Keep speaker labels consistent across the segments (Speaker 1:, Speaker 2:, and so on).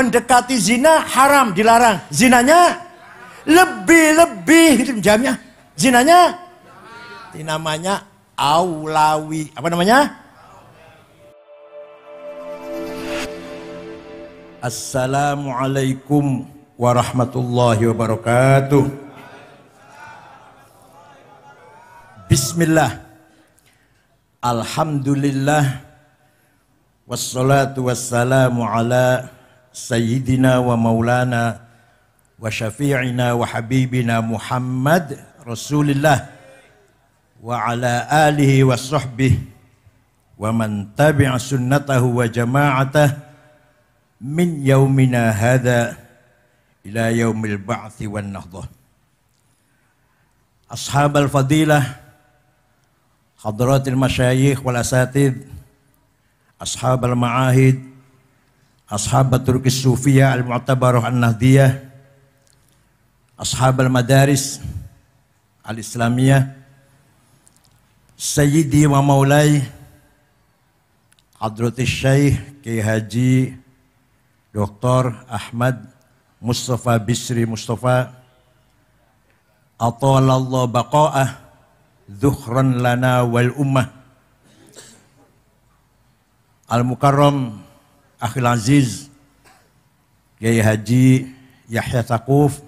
Speaker 1: mendekati zina haram dilarang. Zinanya lebih-lebih itu jamnya. Zinanya ini namanya aulawi. Apa namanya? Assalamualaikum warahmatullahi wabarakatuh. Bismillah. Alhamdulillah. Wassalatu wassalamu ala سيدنا ومولانا وشفيعنا وحبيبنا محمد رسول الله وعلى آله وصحبه ومن تبع سنته وجماعته من يومنا هذا إلى يوم البعث والنهضة أصحاب الفضيلة حضرات المشايخ والأساتذة أصحاب المعاهد أصحاب الطرق الصوفية المعتبرة النهدية أصحاب المدارس الإسلامية سيدي ومولاي حضرة الشيخ كي هاجي دكتور أحمد مصطفى بسري مصطفى أطال الله بقاءه ذخرا لنا والأمة المكرم Akhil Aziz, Kiai Haji Yahya Takuf,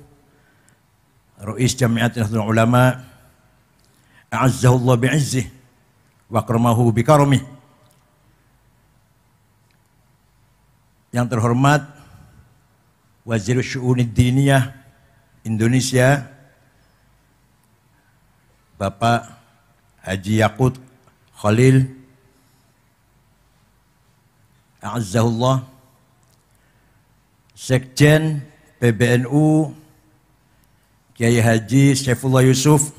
Speaker 1: Ru'is Jamiat Nahdlatul Ulama, A'azzahullah bi'izzih, wa karamahu bi Yang terhormat Wazir Syu'unid Diniyah Indonesia, Bapak Haji Yakut Khalil, Azzahullah Sekjen PBNU Kiai Haji Saifullah Yusuf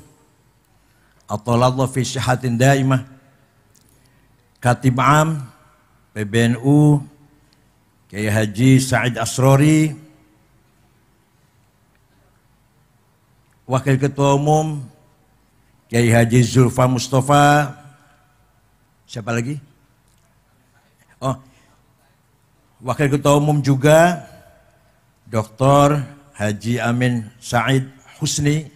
Speaker 1: Atalallah fi sihatin daimah Katib Am PBNU Kiai Haji Said Asrori Wakil Ketua Umum Kiai Haji Zulfa Mustafa siapa lagi? Oh, Wakil Ketua Umum juga Dr. Haji Amin Said Husni.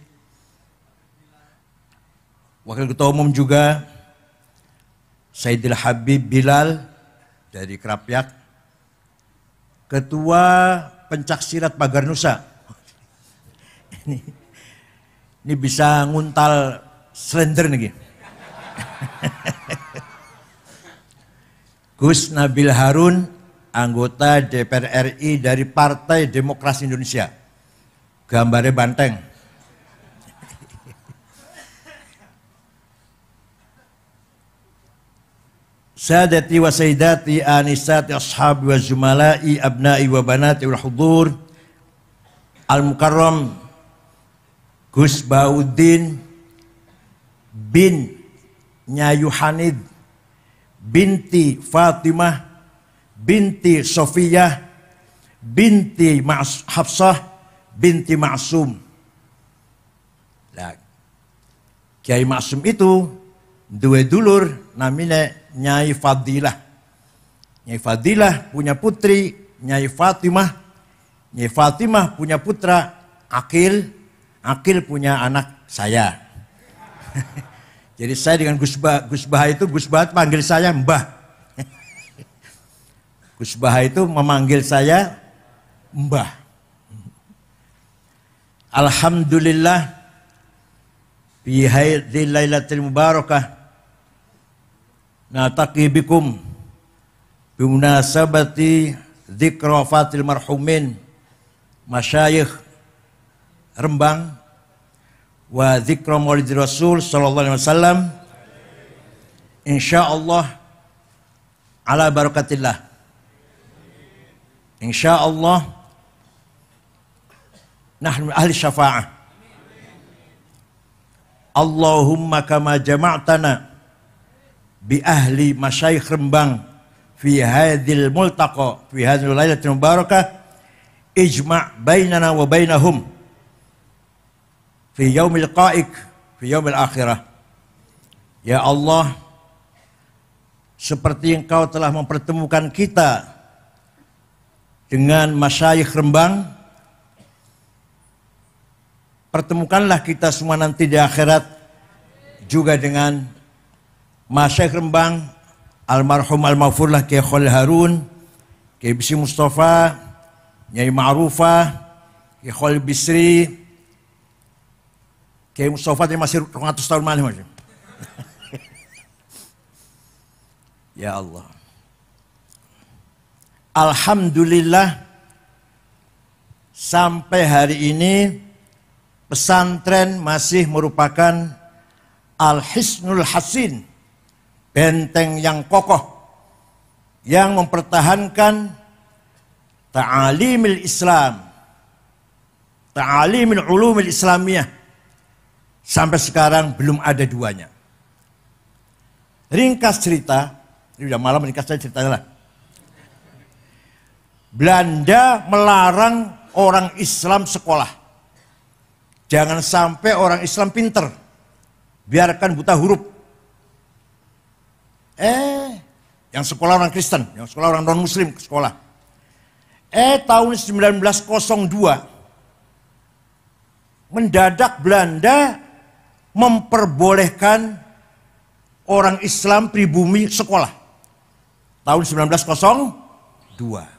Speaker 1: Wakil Ketua Umum juga Saidil Habib Bilal dari Kerapyak. Ketua Pencak Pagar Nusa. Ini, ini bisa nguntal slender nih. Gus Nabil Harun anggota DPR RI dari Partai Demokrasi Indonesia. Gambarnya banteng. Sadati wa sayyidati anisati ashabi wa zumalai abnai wa banati wa hudur al mukarram Gus Bauddin bin Nyayuhanid binti Fatimah binti Sofiyah, binti Mas Hafsah, binti Ma'sum. Nah, Kiai Ma'sum itu dua dulur namanya Nyai Fadilah. Nyai Fadilah punya putri Nyai Fatimah. Nyai Fatimah punya putra Akil. Akil punya anak saya. Jadi saya dengan Gus Bah, Gus bah itu Gus Bah panggil saya Mbah. Gus Baha itu memanggil saya Mbah. Alhamdulillah fi hadhil lailatul mubarakah nataqi bikum munasabati dzikra fatil marhumin masyayikh Rembang wa dzikra maulid Rasul sallallahu alaihi wasallam insyaallah ala barakatillah Insya Allah nahnu ahli syafa'ah. Allahumma kama jama'tana bi ahli masyaikh Rembang fi hadhil multaqa fi hadhil lailatul mubarakah ijma' bainana wa bainahum fi yaumil qa'ik fi yaumil akhirah ya Allah seperti engkau telah mempertemukan kita dengan masyayikh Rembang. Pertemukanlah kita semua nanti di akhirat juga dengan masyayikh Rembang, almarhum almarfurlah Kiai Khalil Harun, Kiai Bisi Mustafa, Nyai Ma'rufah, Kiai Khalil Bisri, Kiai Mustafa yang masih 200 tahun malam. ya Allah. Alhamdulillah sampai hari ini pesantren masih merupakan Al-Hisnul Hasin, benteng yang kokoh yang mempertahankan ta'alimil Islam, ta'alimil ulumil Islamiyah sampai sekarang belum ada duanya. Ringkas cerita, ini udah malam ringkas cerita ceritanya lah. Belanda melarang orang Islam sekolah. Jangan sampai orang Islam pinter. Biarkan buta huruf. Eh, yang sekolah orang Kristen, yang sekolah orang non-muslim ke sekolah. Eh, tahun 1902, mendadak Belanda memperbolehkan orang Islam pribumi sekolah. Tahun 1902.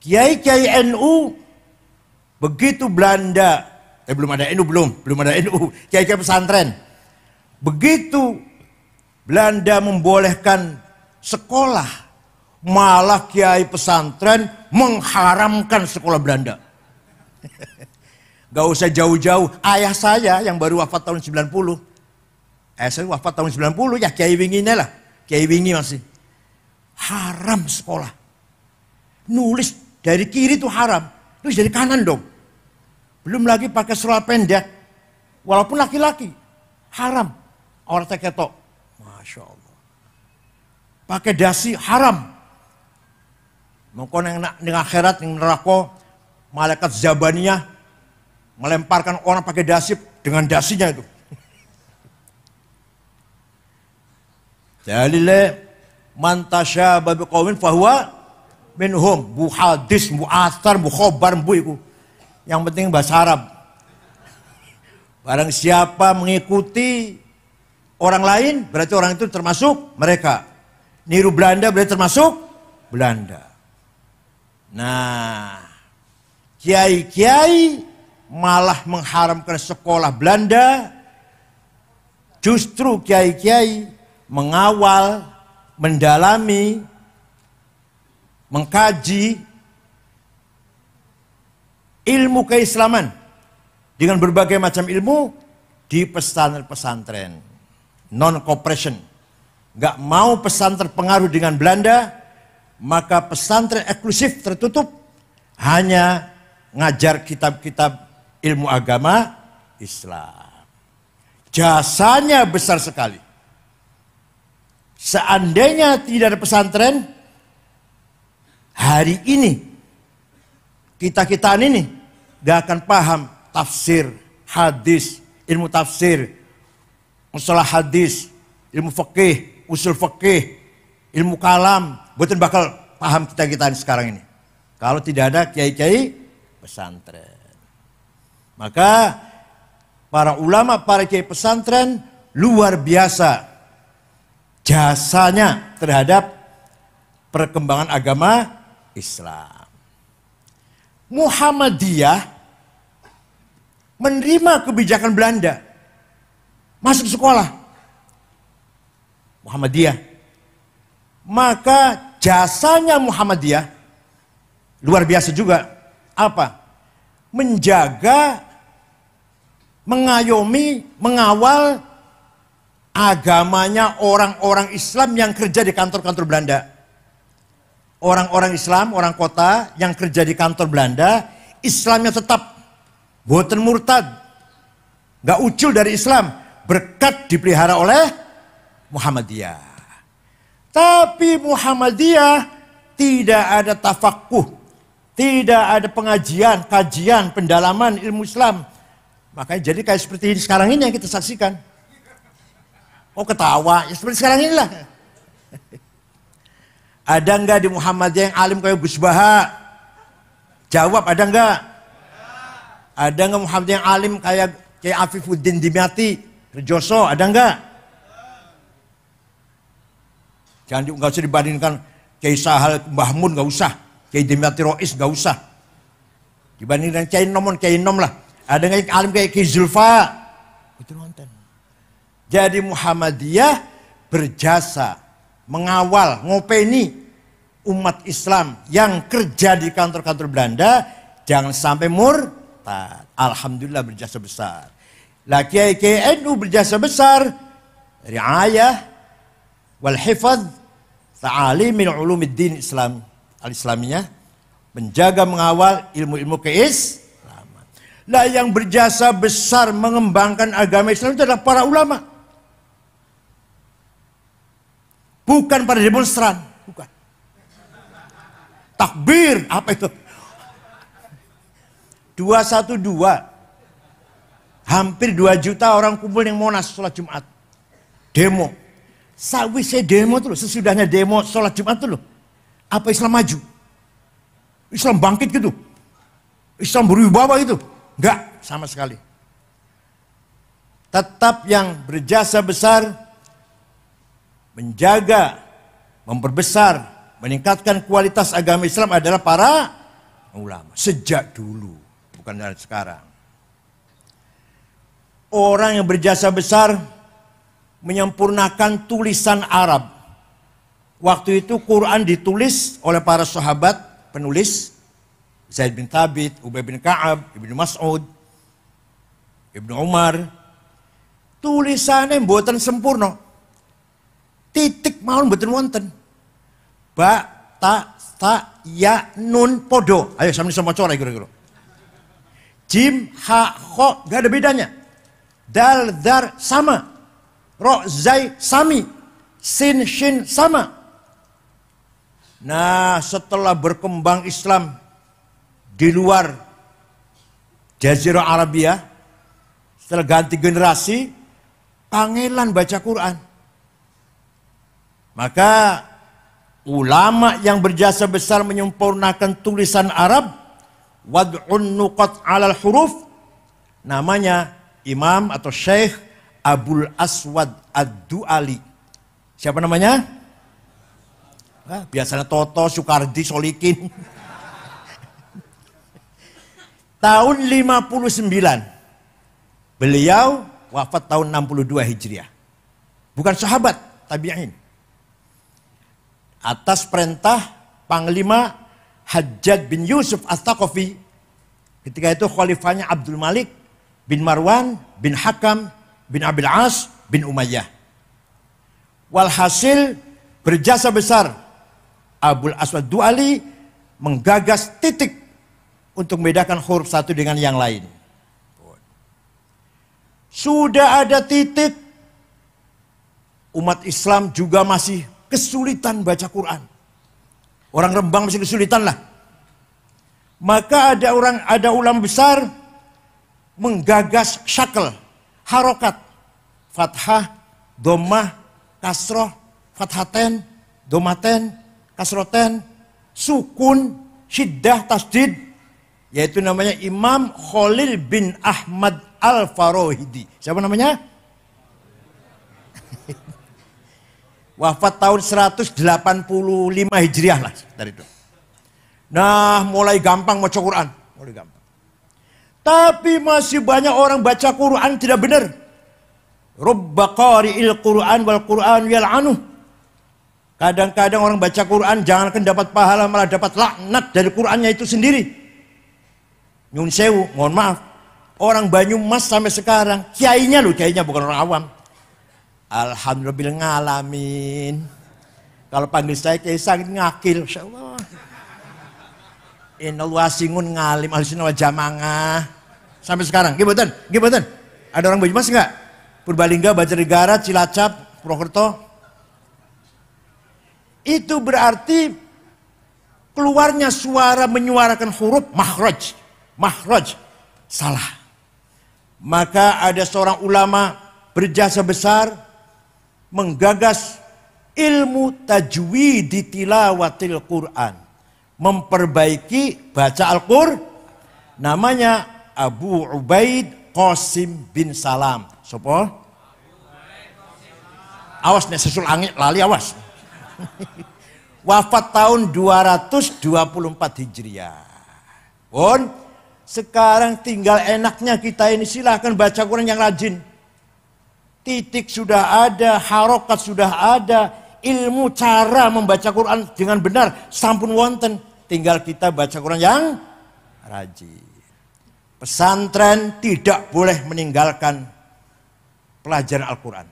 Speaker 1: Kiai-kiai NU begitu Belanda, eh belum ada NU belum, belum ada NU, kiai-kiai pesantren. Begitu Belanda membolehkan sekolah, malah kiai pesantren mengharamkan sekolah Belanda. Gak usah jauh-jauh, ayah saya yang baru wafat tahun 90. Ayah saya wafat tahun 90, ya kiai winginnya lah. Kiai wingi masih. Haram sekolah. Nulis dari kiri itu haram, terus dari kanan dong. Belum lagi pakai seluar pendek. Walaupun laki-laki, haram. Orang teketok, Masya Allah. Pakai dasi, haram. Mungkin yang dengan akhirat, yang neraka, malaikat zabaninya, melemparkan orang pakai dasi dengan dasinya itu. Dalile mantasya babi kawin fahuwa minhum, bu hadis, bu asar, bu khobar, bu iku. Yang penting bahasa Arab. Barang siapa mengikuti orang lain, berarti orang itu termasuk mereka. Niru Belanda berarti termasuk Belanda. Nah, kiai-kiai malah mengharamkan sekolah Belanda, justru kiai-kiai mengawal, mendalami mengkaji ilmu keislaman dengan berbagai macam ilmu di pesantren-pesantren. Non cooperation. nggak mau pesantren pengaruh dengan Belanda, maka pesantren eksklusif tertutup hanya ngajar kitab-kitab ilmu agama Islam. Jasanya besar sekali. Seandainya tidak ada pesantren, hari ini kita kita ini gak akan paham tafsir, hadis, ilmu tafsir, masalah hadis, ilmu fakih usul fakih ilmu kalam, betul bakal paham kita kita ini sekarang ini. Kalau tidak ada kiai-kiai pesantren. Maka para ulama, para kiai pesantren luar biasa jasanya terhadap perkembangan agama Islam. Muhammadiyah menerima kebijakan Belanda. Masuk sekolah. Muhammadiyah. Maka jasanya Muhammadiyah luar biasa juga. Apa? Menjaga, mengayomi, mengawal agamanya orang-orang Islam yang kerja di kantor-kantor Belanda orang-orang Islam, orang kota yang kerja di kantor Belanda, Islamnya tetap boten murtad. Gak ucul dari Islam, berkat dipelihara oleh Muhammadiyah. Tapi Muhammadiyah tidak ada tafakuh, tidak ada pengajian, kajian, pendalaman ilmu Islam. Makanya jadi kayak seperti ini sekarang ini yang kita saksikan. Oh ketawa, ya seperti sekarang inilah. Ada enggak di Muhammadiyah yang alim kayak Gus Baha? Jawab ada enggak? Ada enggak Muhammadiyah yang alim kayak kayak Afifuddin Dimyati? Rejoso? ada enggak? Jangan enggak usah dibandingkan Kiai Sahal Mbah enggak usah. Kiai Dimyati Rois enggak usah. Dibandingkan Kiai Nomon Kiai Nom lah. Ada enggak yang alim kayak Kiai Zulfa? Itu nonton. Jadi Muhammadiyah berjasa mengawal, ngopeni umat Islam yang kerja di kantor-kantor Belanda jangan sampai murtad. Alhamdulillah berjasa besar. laki Kiai NU berjasa besar riayah wal hifadz ta'alimil ulumuddin Islam al islamnya menjaga mengawal ilmu-ilmu keis. Lah yang berjasa besar mengembangkan agama Islam itu adalah para ulama. Bukan para demonstran, bukan. Takbir, apa itu? dua satu dua Hampir dua juta orang kumpul yang Monas sholat Jumat. Demo. sawi saya demo tuh sesudahnya demo sholat Jumat tuh loh. Apa Islam maju? Islam bangkit gitu. Islam berwibawa gitu Enggak, sama sekali. Tetap yang berjasa besar menjaga, memperbesar meningkatkan kualitas agama Islam adalah para ulama sejak dulu, bukan dari sekarang. Orang yang berjasa besar menyempurnakan tulisan Arab. Waktu itu Quran ditulis oleh para sahabat penulis Zaid bin Thabit, Ubay bin Ka'ab, Ibnu Mas'ud, Ibnu Umar. Tulisannya buatan sempurna. Titik mau buatan wonten ba ta ta ya nun podo. Ayo sambil sama corai guru-guru. Jim ha kho gak ada bedanya. Dal dar sama. Ro zai sami. Sin shin sama. Nah setelah berkembang Islam di luar Jazirah Arabia, setelah ganti generasi, pangeran baca Quran. Maka Ulama yang berjasa besar menyempurnakan tulisan Arab wad'un nuqat alal huruf namanya imam atau syekh Abul Aswad Ad-Duali. Siapa namanya? Nah, biasanya Toto, Sukardi, Solikin. tahun 59. Beliau wafat tahun 62 Hijriah. Bukan sahabat, tabi'in atas perintah Panglima Hajjaj bin Yusuf Astakofi, Ketika itu khalifahnya Abdul Malik bin Marwan bin Hakam bin Abil As bin Umayyah. Walhasil berjasa besar Abul Aswad Duali menggagas titik untuk membedakan huruf satu dengan yang lain. Sudah ada titik, umat Islam juga masih kesulitan baca Quran. Orang Rembang masih kesulitan lah. Maka ada orang ada ulam besar menggagas syakel, harokat, fathah, domah, kasroh, fathaten, domaten, kasroten, sukun, syiddah, tasdid, yaitu namanya Imam Khalil bin Ahmad Al-Farohidi. Siapa namanya? Wafat tahun 185 Hijriah lah dari itu. Nah mulai gampang baca Quran. Mulai gampang. Tapi masih banyak orang baca Quran tidak benar. Rubba qari'il Quran wal Quran yal'anuh. Kadang-kadang orang baca Quran jangankan dapat pahala malah dapat laknat dari Qurannya itu sendiri. Nyun sewu, mohon maaf. Orang Banyumas sampai sekarang, kiainya loh, kiainya bukan orang awam Alhamdulillah ngalamin. Kalau panggil saya Kaisang ngakil, insyaallah. Innal ngalim al-sunnah Sampai sekarang, Gimana? Gimana? Ada orang Banyumas enggak? Purbalingga, Banjarnegara, Cilacap, Purwokerto. Itu berarti keluarnya suara menyuarakan huruf mahraj. Mahraj salah. Maka ada seorang ulama berjasa besar menggagas ilmu tajwid di tilawatil Quran. Memperbaiki baca Al-Qur. Namanya Abu Ubaid Qasim bin Salam. Sopo? Awas nih sesul angin lali awas. Wafat tahun 224 Hijriah. Pun sekarang tinggal enaknya kita ini silahkan baca Quran yang rajin titik sudah ada, harokat sudah ada, ilmu cara membaca Quran dengan benar, sampun wonten. Tinggal kita baca Quran yang rajin. Pesantren tidak boleh meninggalkan pelajaran Al-Quran.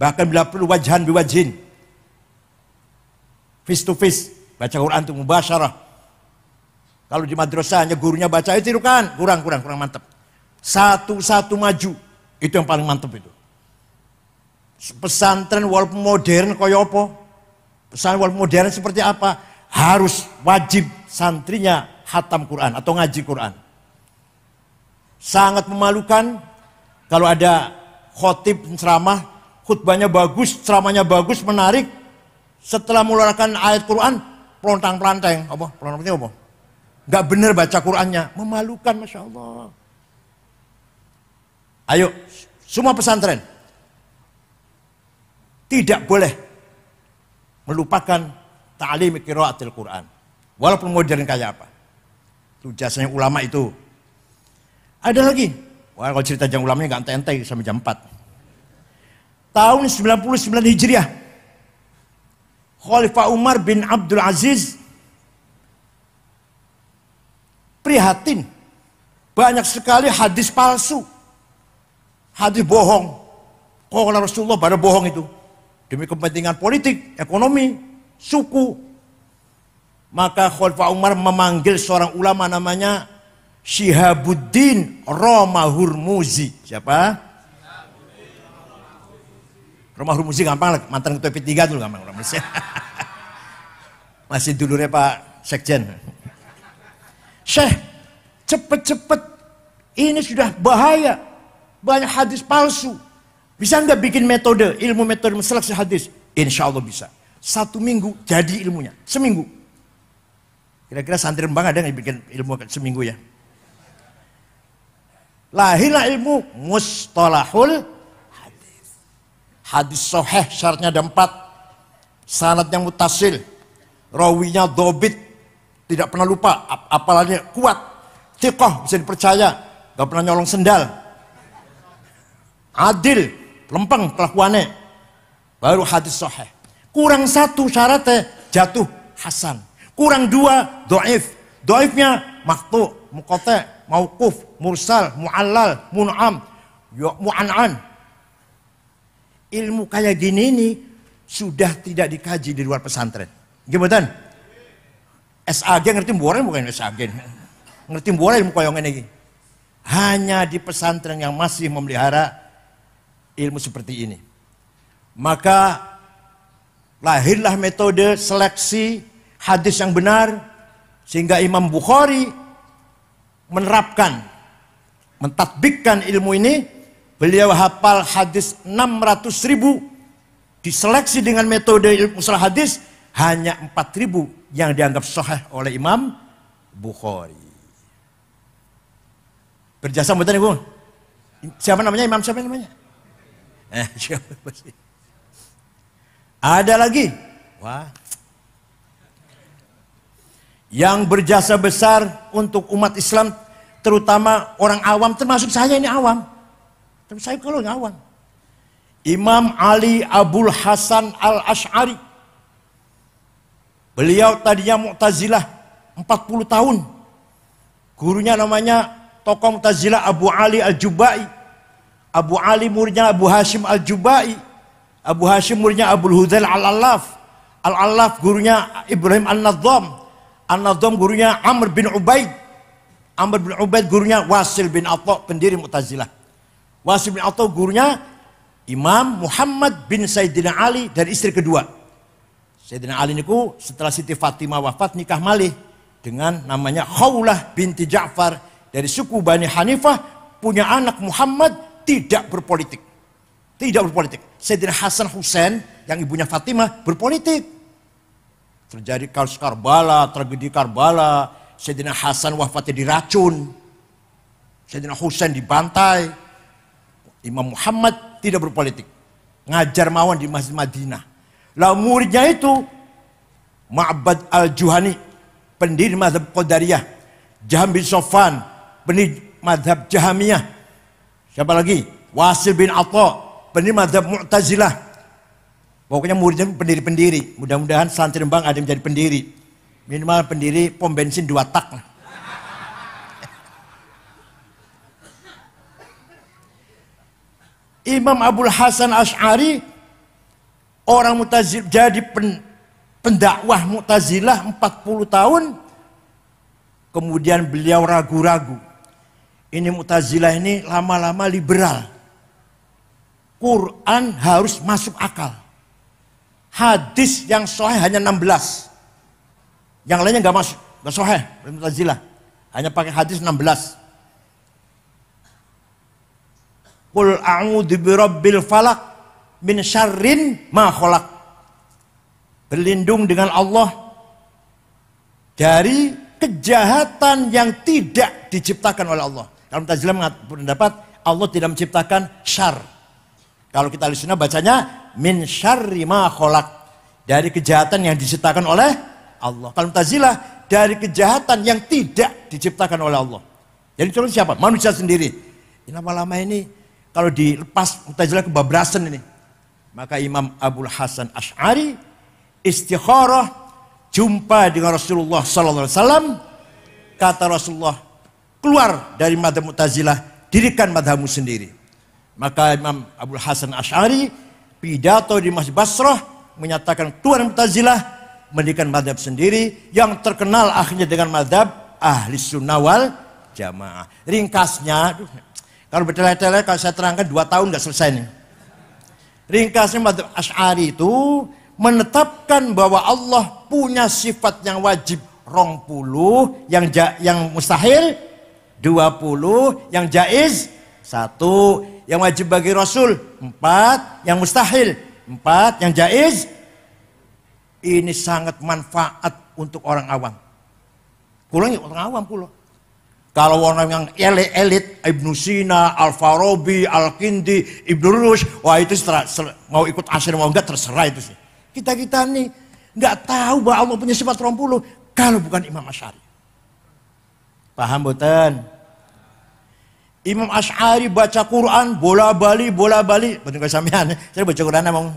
Speaker 1: Bahkan bila perlu wajhan biwajin. Face to face. Baca Quran itu mubasyarah. Kalau di madrasah hanya gurunya baca, eh, itu kan kurang, kurang, kurang mantap. Satu-satu maju. Itu yang paling mantap itu pesantren walaupun modern kaya apa? Pesantren walaupun modern seperti apa? Harus wajib santrinya hatam Quran atau ngaji Quran. Sangat memalukan kalau ada khotib ceramah, khutbahnya bagus, ceramahnya bagus, menarik. Setelah mengeluarkan ayat Quran, pelontang-pelanteng. Apa? Pelontang-pelanteng apa? Gak bener baca Qurannya. Memalukan, Masya Allah. Ayo, semua pesantren tidak boleh melupakan ta'lim qiraatil Quran. Walaupun modern kayak apa. Itu jasanya ulama itu. Ada lagi. Wah, kalau cerita jam ulamanya nggak enteng sampai jam 4. Tahun 99 Hijriah. Khalifah Umar bin Abdul Aziz prihatin. Banyak sekali hadis palsu. Hadis bohong. Kalau Rasulullah pada bohong itu demi kepentingan politik, ekonomi, suku. Maka Khalifah Umar memanggil seorang ulama namanya Syihabuddin Roma Hurmuzi. Siapa? Roma Hurmuzi gampang lah, mantan ketua P3 dulu gampang. Masih dulunya Pak Sekjen. Syekh, cepet-cepet ini sudah bahaya. Banyak hadis palsu bisa nggak bikin metode, ilmu metode seleksi hadis? Insya Allah bisa. Satu minggu jadi ilmunya, seminggu. Kira-kira santri rembang ada yang bikin ilmu kan? seminggu ya? Lahirlah ilmu mustalahul hadis. Hadis soheh syaratnya ada empat. yang mutasil. Rawinya dobit. Tidak pernah lupa. Ap apalagi kuat. Tikoh bisa dipercaya. Gak pernah nyolong sendal. Adil lempeng kelakuannya. Baru hadis sahih. Kurang satu syaratnya jatuh hasan. Kurang dua doif. Doifnya maktu, mukote, maukuf, mursal, muallal, mun'am, ya, mu'an'an. Ilmu kayak gini ini sudah tidak dikaji di luar pesantren. Gimana? SAG ngerti buaran bukan SAG. Ngerti buaran ilmu koyongan ini. Hanya di pesantren yang masih memelihara ilmu seperti ini. Maka lahirlah metode seleksi hadis yang benar sehingga Imam Bukhari menerapkan mentatbikkan ilmu ini beliau hafal hadis 600 ribu diseleksi dengan metode ilmu salah hadis hanya 4 ribu yang dianggap sahih oleh Imam Bukhari berjasa buatan ibu siapa namanya Imam siapa namanya Eh, Ada lagi. Wah. Yang berjasa besar untuk umat Islam, terutama orang awam, termasuk saya ini awam. Termasuk saya kalau yang awam. Imam Ali Abul Hasan al Ash'ari. Beliau tadinya Mu'tazilah 40 tahun. Gurunya namanya tokoh Mu'tazilah Abu Ali al Jubai. Abu Ali muridnya Abu Hashim Al-Jubai. Abu Hashim muridnya Abu Hudail Al-Allaf. Al-Allaf gurunya Ibrahim al nadham al nadham gurunya Amr bin Ubaid. Amr bin Ubaid gurunya Wasil bin Atta, pendiri Mu'tazilah. Wasil bin Atta gurunya Imam Muhammad bin Sayyidina Ali dari istri kedua. Sayyidina Ali niku setelah Siti Fatimah wafat nikah malih dengan namanya Khawlah binti Ja'far dari suku Bani Hanifah punya anak Muhammad tidak berpolitik. Tidak berpolitik. Sayyidina Hasan Hussein yang ibunya Fatimah berpolitik. Terjadi kasus Karbala, tragedi Karbala. Sayyidina Hasan wafatnya diracun. Sayyidina Hussein dibantai. Imam Muhammad tidak berpolitik. Ngajar mawan di Masjid Madinah. Lah muridnya itu Ma'bad al-Juhani, pendiri mazhab Qadariyah. Jaham bin Sofan, pendiri mazhab Jahamiyah. Siapa lagi? Wasil bin Atta, pendiri madhab Mu'tazilah. Pokoknya muridnya pendiri-pendiri. Mudah-mudahan santri Bang ada yang menjadi pendiri. Minimal pendiri pom bensin dua tak. Imam Abdul Hasan Ash'ari orang mutazil jadi pen, pendakwah mutazilah 40 tahun kemudian beliau ragu-ragu ini Mutazilah ini lama-lama liberal. Quran harus masuk akal. Hadis yang sahih hanya 16. Yang lainnya nggak masuk, nggak sahih. Mutazilah hanya pakai hadis 16. Qul a'udzu birabbil falak min syarrin ma khalaq. Berlindung dengan Allah dari kejahatan yang tidak diciptakan oleh Allah. Kalau Mu'tazilah mendapat Allah tidak menciptakan syar. Kalau kita lihat bacanya min syarri ma kholak. Dari kejahatan yang diciptakan oleh Allah. Kalau Mu'tazilah dari kejahatan yang tidak diciptakan oleh Allah. Jadi contoh siapa? Manusia sendiri. Ini lama-lama ini kalau dilepas Mu'tazilah kebablasan ini. Maka Imam Abdul Hasan Ash'ari istikharah jumpa dengan Rasulullah sallallahu alaihi wasallam kata Rasulullah keluar dari madhab Mu'tazilah, dirikan madhabmu sendiri. Maka Imam Abdul Hasan Ash'ari pidato di Masjid Basrah menyatakan tuan Mu'tazilah mendirikan madhab sendiri yang terkenal akhirnya dengan madhab ahli sunnah wal jamaah. Ringkasnya, aduh, kalau bertele-tele kalau saya terangkan dua tahun nggak selesai nih. Ringkasnya madhab Ash'ari itu menetapkan bahwa Allah punya sifat yang wajib rong puluh, yang, ja, yang mustahil 20 yang jaiz satu yang wajib bagi Rasul empat yang mustahil empat yang jaiz ini sangat manfaat untuk orang awam pulang ya orang awam pulang kalau orang yang elit, elit Ibnu Sina, Al-Farabi, Al-Kindi, Ibnu Rush, wah itu setelah, mau ikut asir mau enggak terserah itu sih. Kita-kita nih nggak tahu bahwa Allah punya sifat 30 kalau bukan Imam Asyari. Paham boten? Imam Ash'ari baca Quran bola bali bola bali betul kau sampean. Eh? Saya baca Quran ngomong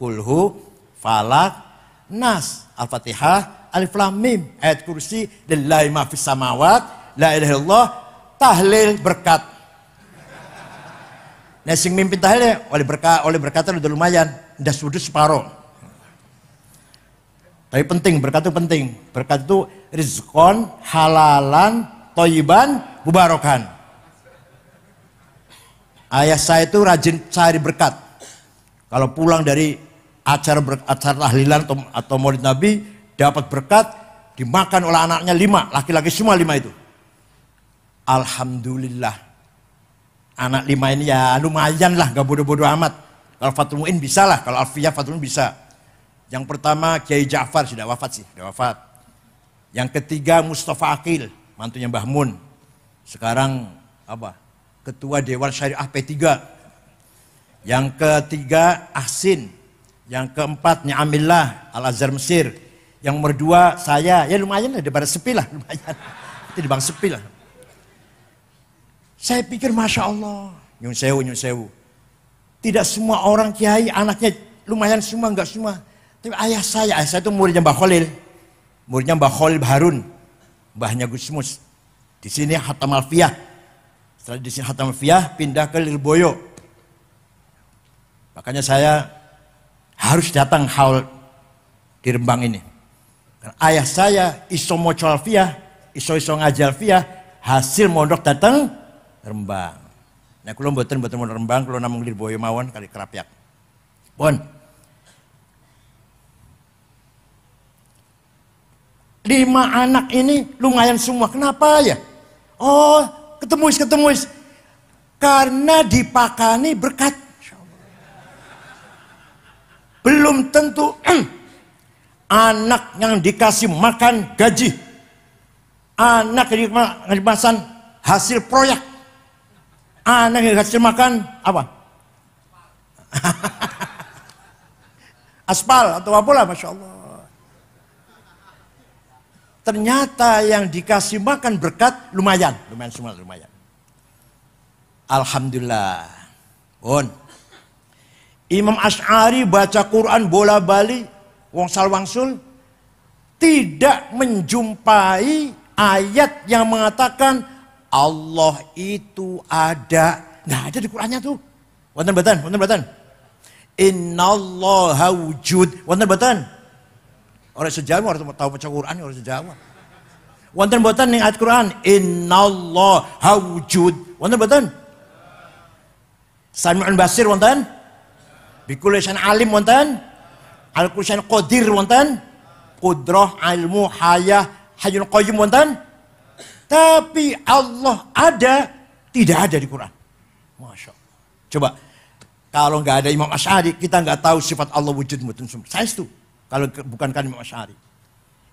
Speaker 1: kulhu falak nas al-fatihah alif lam mim ayat kursi lillahi ma fis samawat la ilaha illallah tahlil berkat. Nah sing mimpin tahlil oleh berkat oleh berkat udah lumayan, udah sudut separuh. Tapi penting, berkat itu penting. Berkat itu rizkon, halalan, toyiban, mubarokan. Ayah saya itu rajin cari berkat. Kalau pulang dari acara ber, acara tahlilan atau, atau maulid Nabi, dapat berkat, dimakan oleh anaknya lima, laki-laki semua lima itu. Alhamdulillah. Anak lima ini ya lumayan lah, gak bodoh-bodoh amat. Kalau Fatul Mu'in bisa lah, kalau Alfiyah Fatul Mu'in bisa. Yang pertama Kiai Ja'far sudah wafat sih, sudah wafat. Yang ketiga Mustafa Akil, mantunya Mbah Mun. Sekarang apa? Ketua Dewan Syariah P3. Yang ketiga Ahsin. Yang keempat Nyamillah Al Azhar Mesir. Yang berdua saya, ya lumayan lah daripada sepi lah lumayan. Itu di bang sepi lah. Saya pikir Masya Allah, nyun sewu, Tidak semua orang kiai anaknya lumayan semua, enggak semua ayah saya, ayah saya itu muridnya Mbah Khalil. Muridnya Mbah Khalil Harun. Mbahnya Gusmus. Di sini Hatam Alfiah. Setelah di sini Hatam Alfiah pindah ke Lirboyo. Makanya saya harus datang haul di Rembang ini. Karena ayah saya iso moco Alfiah, iso iso ngaji Alfiah, hasil mondok datang Rembang. Nah, kalau mboten mboten mondok Rembang, kalau namun Lirboyo mawon kali Bon. Bon, lima anak ini lumayan semua. Kenapa ya? Oh, ketemuis ketemuis. Karena dipakani berkat. Belum tentu eh, anak yang dikasih makan gaji, anak yang dikasih makan hasil proyek, anak yang dikasih makan apa? Aspal atau apalah, masya Allah. Ternyata yang dikasih makan berkat lumayan, lumayan semua lumayan. Alhamdulillah. Bon. Imam Ash'ari baca Quran bola bali, wong wangsul, tidak menjumpai ayat yang mengatakan Allah itu ada. Nah ada di Qurannya tuh. Wonten batan, wonten batan. Allah wujud. Wonten batan. Orang sejawa harus tahu baca Quran orang sejawa. Wonten boten ning ayat Quran, innallaha wujud. Wonten boten? Sami'un basir wonten? Bikulisan alim wonten? Al Qur'an qadir wonten? Qudrah ilmu hayah hayyul qayyum wonten? Tapi Allah ada, tidak ada di Quran. Masya Allah. Coba, kalau nggak ada Imam Ash'ari, kita nggak tahu sifat Allah wujud mutun Saya setuju. Kalau bukan kan Imam Ash'ari.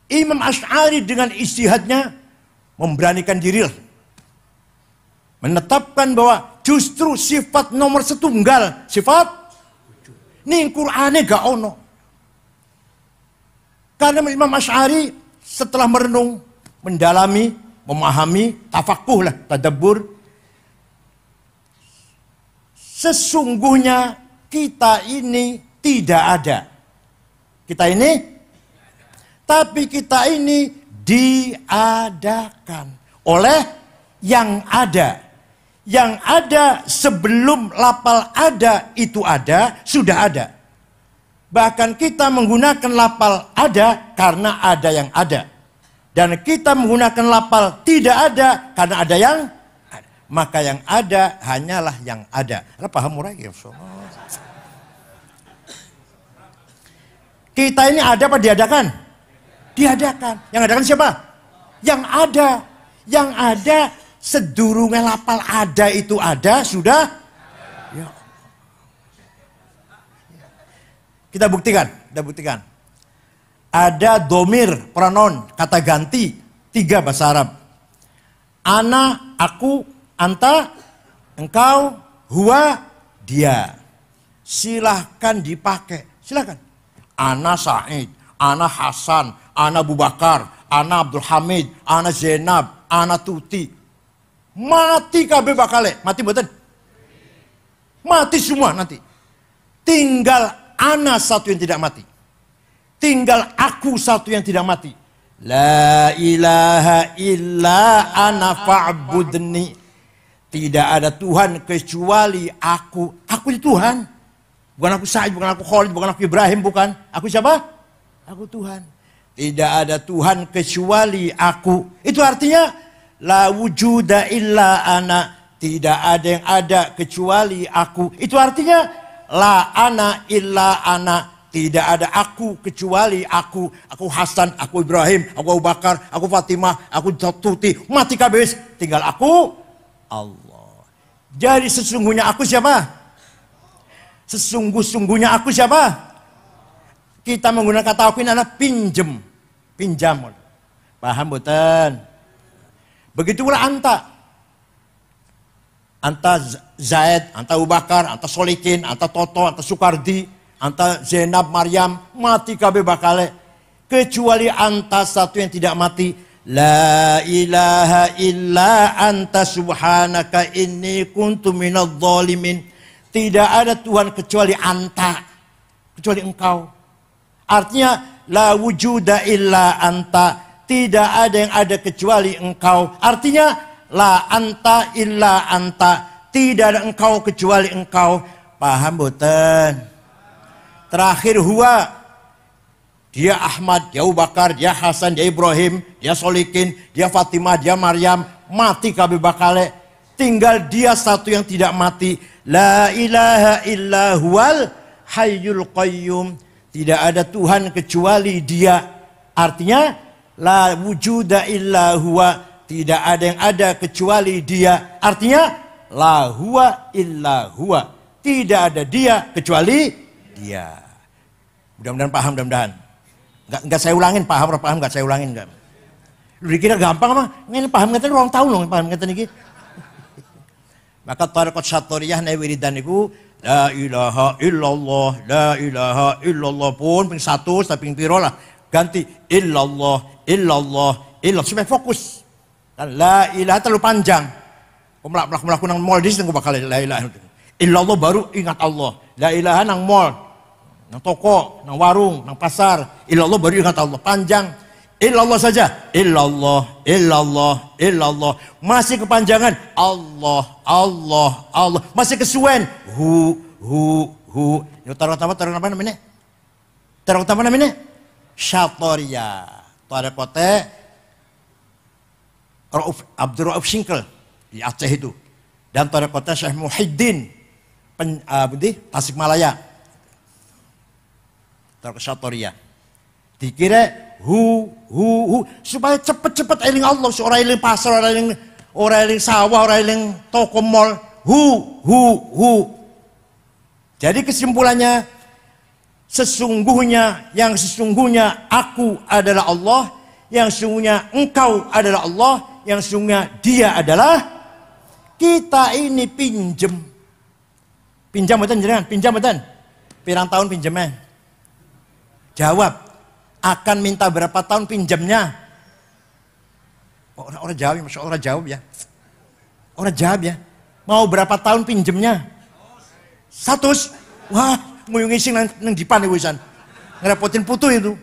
Speaker 1: Imam Ash'ari dengan istihadnya memberanikan diri menetapkan bahwa justru sifat nomor setunggal sifat ning Qur'ane gak ono karena Imam Ash'ari setelah merenung mendalami memahami tafakuh lah tadabur, sesungguhnya kita ini tidak ada kita ini tapi kita ini diadakan oleh yang ada. Yang ada sebelum lapal ada itu ada, sudah ada. Bahkan kita menggunakan lapal ada karena ada yang ada. Dan kita menggunakan lapal tidak ada karena ada yang ada. Maka yang ada hanyalah yang ada. Paham murah ya? Kita ini ada apa diadakan? Diadakan. Yang adakan siapa? Yang ada. Yang ada sedurunge lapal ada itu ada sudah ya. kita buktikan kita buktikan ada domir pronon kata ganti tiga bahasa Arab ana aku anta engkau hua dia silahkan dipakai silahkan Ana Sa'id, Ana Hasan, Ana Abu Bakar, Ana Abdul Hamid, Ana Zainab, Ana Tuti. Mati KB bakale, mati betul. Mati semua nanti. Tinggal Ana satu yang tidak mati. Tinggal aku satu yang tidak mati. La ilaha illa ana fa'budni. Tidak ada Tuhan kecuali aku. Aku itu Tuhan. Bukan aku Said, bukan aku Khalid, bukan aku Ibrahim, bukan. Aku siapa? Aku Tuhan. Tidak ada Tuhan kecuali aku. Itu artinya la wujuda illa ana. Tidak ada yang ada kecuali aku. Itu artinya la ana illa ana. Tidak ada aku kecuali aku. Aku Hasan, aku Ibrahim, aku Abu Bakar, aku Fatimah, aku Tuti. Mati kabis. Tinggal aku, Allah. Jadi sesungguhnya aku siapa? Sesungguh-sungguhnya aku siapa? Kita menggunakan kata aku ini adalah pinjem. Pinjam. Paham bukan Begitu pula anta. Anta Zaid, anta Ubakar, anta Solikin, anta Toto, anta Sukardi, anta Zainab, Maryam, mati kabe bakale. Kecuali anta satu yang tidak mati. La ilaha illa anta subhanaka inni kuntu minadh zalimin. Tidak ada Tuhan kecuali anta. Kecuali engkau. Artinya, la wujuda illa anta. Tidak ada yang ada kecuali engkau. Artinya, la anta illa anta. Tidak ada engkau kecuali engkau. Paham boten? Terakhir huwa. Dia Ahmad, dia Ubakar, Bakar, dia Hasan, dia Ibrahim, dia Solikin, dia Fatimah, dia Maryam. Mati kabe bakale. Tinggal dia satu yang tidak mati La ilaha illa huwal hayyul qayyum. Tidak ada Tuhan kecuali dia. Artinya, la wujuda illa huwa. Tidak ada yang ada kecuali dia. Artinya, la huwa illa huwa. Tidak ada dia kecuali dia. Mudah-mudahan paham, mudah-mudahan. Enggak, enggak saya ulangin, paham, paham, enggak saya ulangin. Enggak. Lu dikira gampang mah, ini paham ngeten orang tahu loh, paham ngeten ini. Maka tarekat syatoriyah nek wiridan niku la ilaha illallah, la ilaha illallah pun ping satu tapi ping piro lah ganti illallah, illallah, illallah supaya fokus. Kan la ilaha terlalu panjang. Kumlak mlak mlaku nang mall dis bakal la ilaha. Illallah baru ingat Allah. La ilaha nang mall, nang toko, nang warung, nang pasar. Illallah baru ingat Allah panjang. Illallah saja. Illallah, illallah, illallah. Masih kepanjangan. Allah, Allah, Allah. Masih kesuwen. Hu, hu, hu. Ini taruh utama, taruh apa namanya? Taruh utama namanya? Syatoria. kota Rauf, Abdul Rauf Singkel. Di Aceh itu. Dan kota Syekh Muhyiddin. Pen, uh, Tasikmalaya. Taruh Syatoria. Dikira hu hu hu supaya cepet-cepet eling eh, Allah orang eling pasar orang eling orang eling sawah orang eling toko mall hu hu hu jadi kesimpulannya sesungguhnya yang sesungguhnya aku adalah Allah yang sesungguhnya engkau adalah Allah yang sesungguhnya dia adalah kita ini pinjem pinjam betul jangan, pinjam betul pirang tahun pinjaman. jawab akan minta berapa tahun pinjamnya. Orang-orang jawab, masya orang jawab ya. Orang jawab ya. Mau berapa tahun pinjamnya? Satu. Wah, mau ngisi nang, di dipan wisan. Ngerepotin putu itu.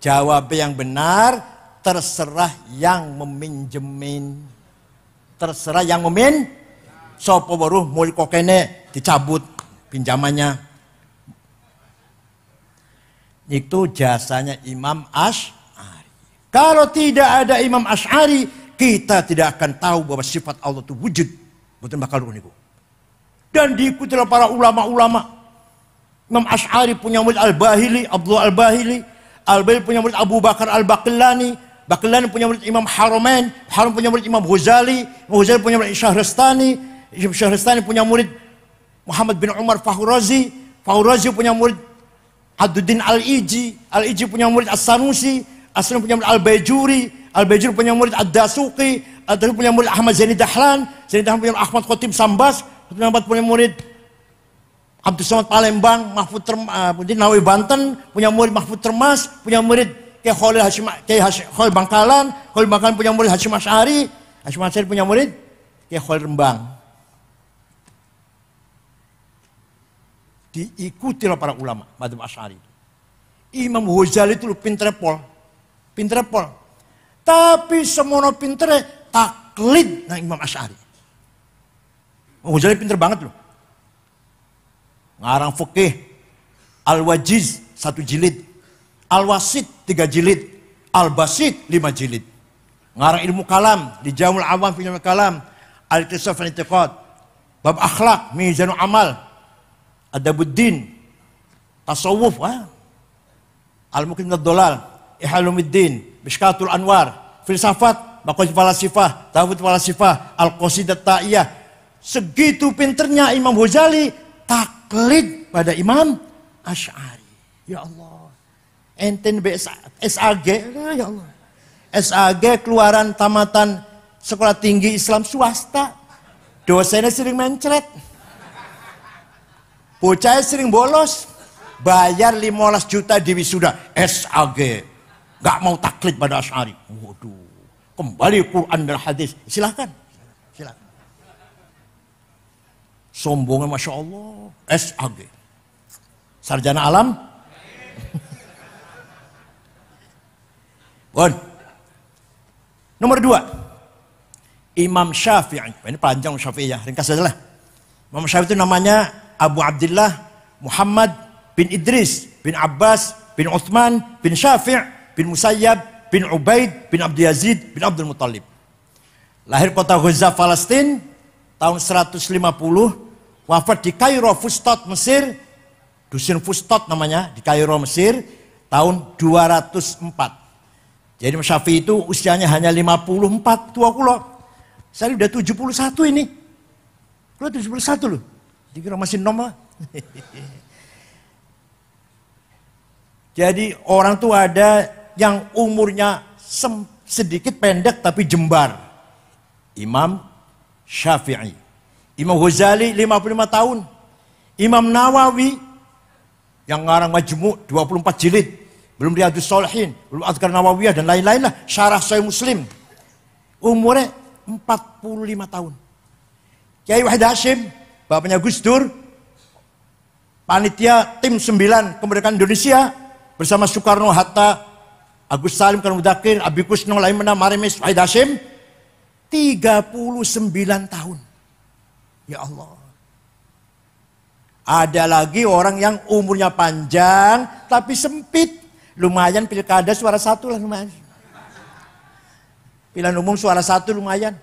Speaker 1: Jawab yang benar, terserah yang meminjemin. Terserah yang memin. Sopo baru mulko kokene dicabut pinjamannya. Itu jasanya Imam Ash'ari. Kalau tidak ada Imam Ash'ari, kita tidak akan tahu bahwa sifat Allah itu wujud. Bukan bakal uniku. Dan diikuti oleh para ulama-ulama. Imam Ash'ari punya murid Al-Bahili, Abdullah Al-Bahili. Al-Bahili punya murid Abu Bakar Al-Baqillani. Baqillani punya murid Imam Haramain, Haram punya murid Imam Ghazali, Imam Ghazali punya murid Syahrastani, Syahrastani punya murid Muhammad bin Umar Fahurazi, Fahurazi punya murid Aduddin Al-Iji, Al-Iji punya murid As-Sanusi, as punya murid Al-Bajuri, Al-Bajuri punya murid Ad-Dasuqi, Ad-Dasuqi punya murid Ahmad Zaini Dahlan, Zaini Dahlan punya murid Ahmad Khotib Sambas, Ahmad punya murid Abdul Somad Palembang, Mahfud Termas, uh, Nawawi Banten, punya murid Mahfud Termas, punya murid Kiai Khalil Hashim, Kiai Khalil Bangkalan, Khalil Bangkalan punya murid Hashim Asy'ari, Hashim Asy'ari punya murid Kiai Khalil Rembang. diikuti oleh para ulama madem Asyari. Imam Ghazali itu pinter pol, pinter pol. Tapi semono pinter taklid nang Imam Asyari. Imam Ghazali pinter banget loh. Ngarang fikih Al-Wajiz satu jilid, Al-Wasit tiga jilid, Al-Basit lima jilid. Ngarang ilmu kalam, di Jamul Awam fil kalam, Al-Qisaf al Bab akhlak, Mizanul Amal, adabuddin, tasawuf, ha? Al-Mukim Dolal, Ihalumiddin, Mishkatul Anwar, filsafat, Makoj Falasifah, Tawud Falasifah, Al-Qasidat Ta'iyah. Segitu pinternya Imam Ghazali taklid pada Imam Ash'ari. Ya Allah. Enten SAG, ya Allah. SAG keluaran tamatan sekolah tinggi Islam swasta. Dosennya sering mencret. Bocah sering bolos. Bayar 15 juta di wisuda. SAG. Gak mau taklid pada Asyari. Waduh. Kembali Quran dan hadis. Silahkan. Silahkan. Sombongnya Masya Allah. SAG. Sarjana alam. Bon. Nomor dua. Imam Syafi'i. Ini panjang Syafi'i ya. Ringkas saja lah. Imam Syafi'i itu namanya Abu Abdullah Muhammad bin Idris bin Abbas bin Uthman bin Syafi' bin Musayyab bin Ubaid bin Abdul Yazid bin Abdul Muttalib. Lahir kota Gaza, Palestina tahun 150, wafat di Kairo Fustat Mesir, dusun Fustat namanya di Kairo Mesir tahun 204. Jadi Syafi'i itu usianya hanya 54 tua kulo. Saya udah 71 ini. Kulo 71 loh. Dikira masih nomor. Ah. Jadi orang tuh ada yang umurnya sedikit pendek tapi jembar. Imam Syafi'i. Imam Ghazali 55 tahun. Imam Nawawi yang ngarang majmu 24 jilid. Belum Adus solhin, belum Adkar Nawawiyah dan lain-lain lah. Syarah Sahih Muslim. Umurnya 45 tahun. Kiai Wahid Hashim bapaknya Gus Dur, panitia tim 9 kemerdekaan Indonesia bersama Soekarno Hatta, Agus Salim Karmudakir, Abi Kusno, Laimena, Marimis, Wahid Hashim, 39 tahun. Ya Allah. Ada lagi orang yang umurnya panjang tapi sempit. Lumayan pilkada suara satu lah lumayan. Pilihan umum suara satu lumayan.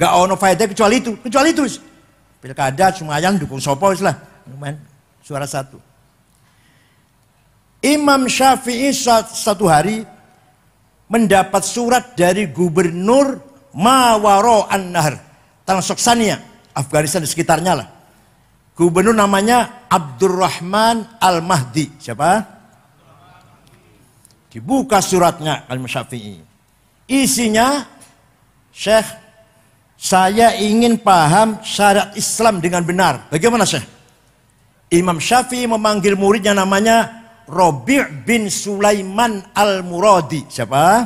Speaker 1: Gak ono faedah kecuali itu, kecuali itu. Pilkada yang dukung sopo lah, lumayan suara satu. Imam Syafi'i satu hari mendapat surat dari gubernur Mawaro an nahr Transoksania, Afghanistan di sekitarnya lah. Gubernur namanya Abdurrahman Al-Mahdi. Siapa? Dibuka suratnya al Syafi'i. Isinya Syekh saya ingin paham syariat Islam dengan benar. Bagaimana sih? Imam Syafi'i memanggil muridnya namanya Robi' bin Sulaiman Al-Muradi. Siapa?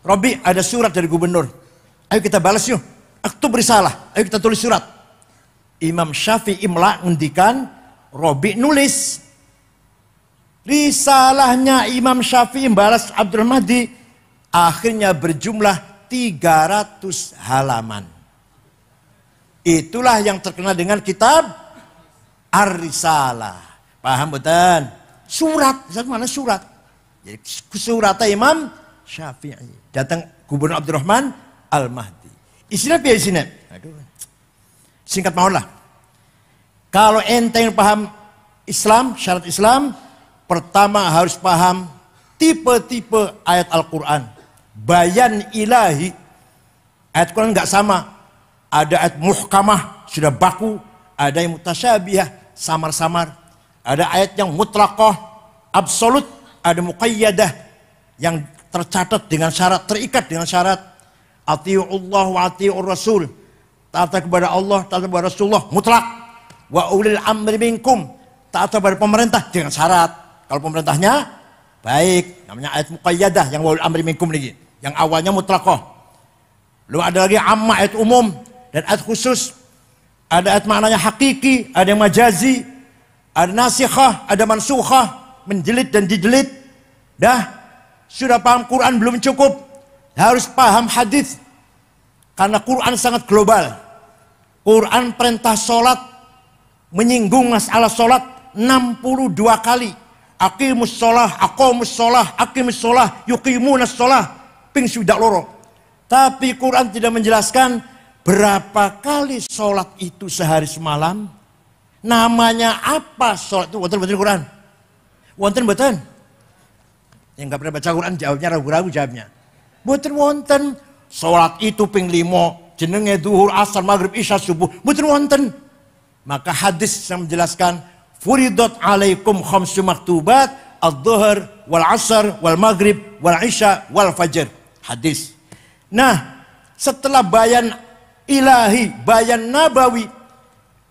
Speaker 1: Robi' ada surat dari gubernur. Ayo kita balas yuk. Aktub bersalah. Ayo kita tulis surat. Imam Syafi'i imla ngendikan Robi' nulis. Risalahnya Imam Syafi'i balas Abdul Mahdi akhirnya berjumlah 300 halaman. Itulah yang terkenal dengan kitab Ar-Risalah. Paham betul? Surat, mana surat? Jadi surat Imam Syafi'i. Datang Gubernur Abdurrahman Al-Mahdi. Isinya apa ya, isinya. Aduh. Singkat maulah. Kalau ente yang paham Islam, syarat Islam, pertama harus paham tipe-tipe ayat Al-Quran bayan ilahi. Ayat Quran nggak sama. Ada ayat muhkamah sudah baku, ada yang mutasyabihah samar-samar, ada ayat yang mutlakoh absolut, ada muqayyadah yang tercatat dengan syarat, terikat dengan syarat. Atiullah wa atiur rasul. Taat kepada Allah, taat kepada Rasulullah mutlak. Wa ulil amri minkum. Taat kepada pemerintah dengan syarat. Kalau pemerintahnya baik, namanya ayat muqayyadah yang wa ulil amri minkum lagi yang awalnya mutlakoh. Lalu ada lagi amma ayat umum dan ayat khusus. Ada ayat maknanya hakiki, ada yang majazi, ada nasihah, ada mansuhah, menjelit dan dijelit. Dah, sudah paham Quran belum cukup. Harus paham hadis karena Quran sangat global. Quran perintah solat, menyinggung masalah solat 62 kali. Aqimus sholah, aqomus sholah, aqimus sholah, yuqimunas sholah kuping sudah loro. Tapi Quran tidak menjelaskan berapa kali sholat itu sehari semalam. Namanya apa sholat itu? Wonten wonten Quran. Wonten wonten. Yang nggak pernah baca Quran jawabnya ragu-ragu jawabnya. Wonten wonten. Sholat itu ping limo. Jenenge duhur, asar, maghrib, isya, subuh. Wonten wonten. Maka hadis yang menjelaskan. Furidot alaikum khamsu maktubat. Al-duhur, wal asar, wal maghrib, wal isya, wal fajr hadis. Nah, setelah bayan ilahi, bayan nabawi,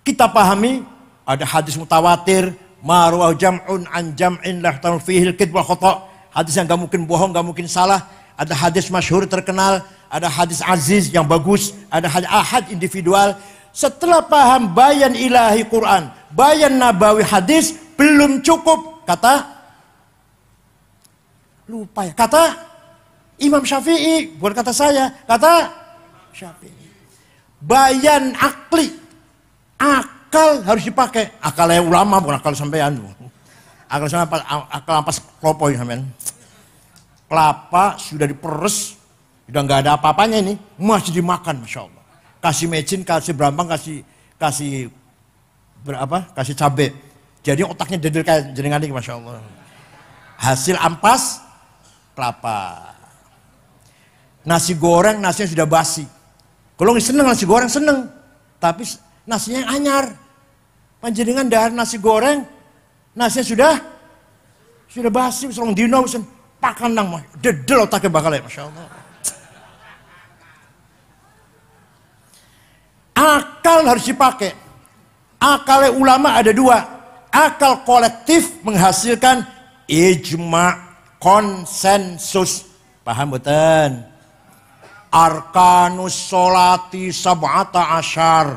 Speaker 1: kita pahami ada hadis mutawatir, marwah jam'un an jam'in lah fihil kid wal khata. Hadis yang gak mungkin bohong, gak mungkin salah. Ada hadis masyhur terkenal, ada hadis aziz yang bagus, ada hadis ahad individual. Setelah paham bayan ilahi Quran, bayan nabawi hadis belum cukup kata lupa ya kata Imam Syafi'i, bukan kata saya, kata Syafi'i. Bayan akli, akal harus dipakai. Akal yang ulama, bukan akal sampean. Akal sampean, akal ampas kelopoi ya Kelapa sudah diperes, sudah nggak ada apa-apanya ini, masih dimakan, masya Allah. Kasih mecin, kasih berambang, kasih kasih berapa? Kasih cabai. Jadi otaknya dedel kayak jaringan ini, masya Allah. Hasil ampas kelapa. Nasi goreng, nasinya sudah basi. Kalau nggak seneng nasi goreng, seneng. Tapi nasinya yang anyar. Panjenengan dahar nasi goreng, nasinya sudah sudah basi, serong dino, pakan nang, dedel otaknya bakal ya, Masya Allah. Akal harus dipakai. Akal ulama ada dua. Akal kolektif menghasilkan ijma konsensus. Paham betul? arkanus solati sab'ata asyar.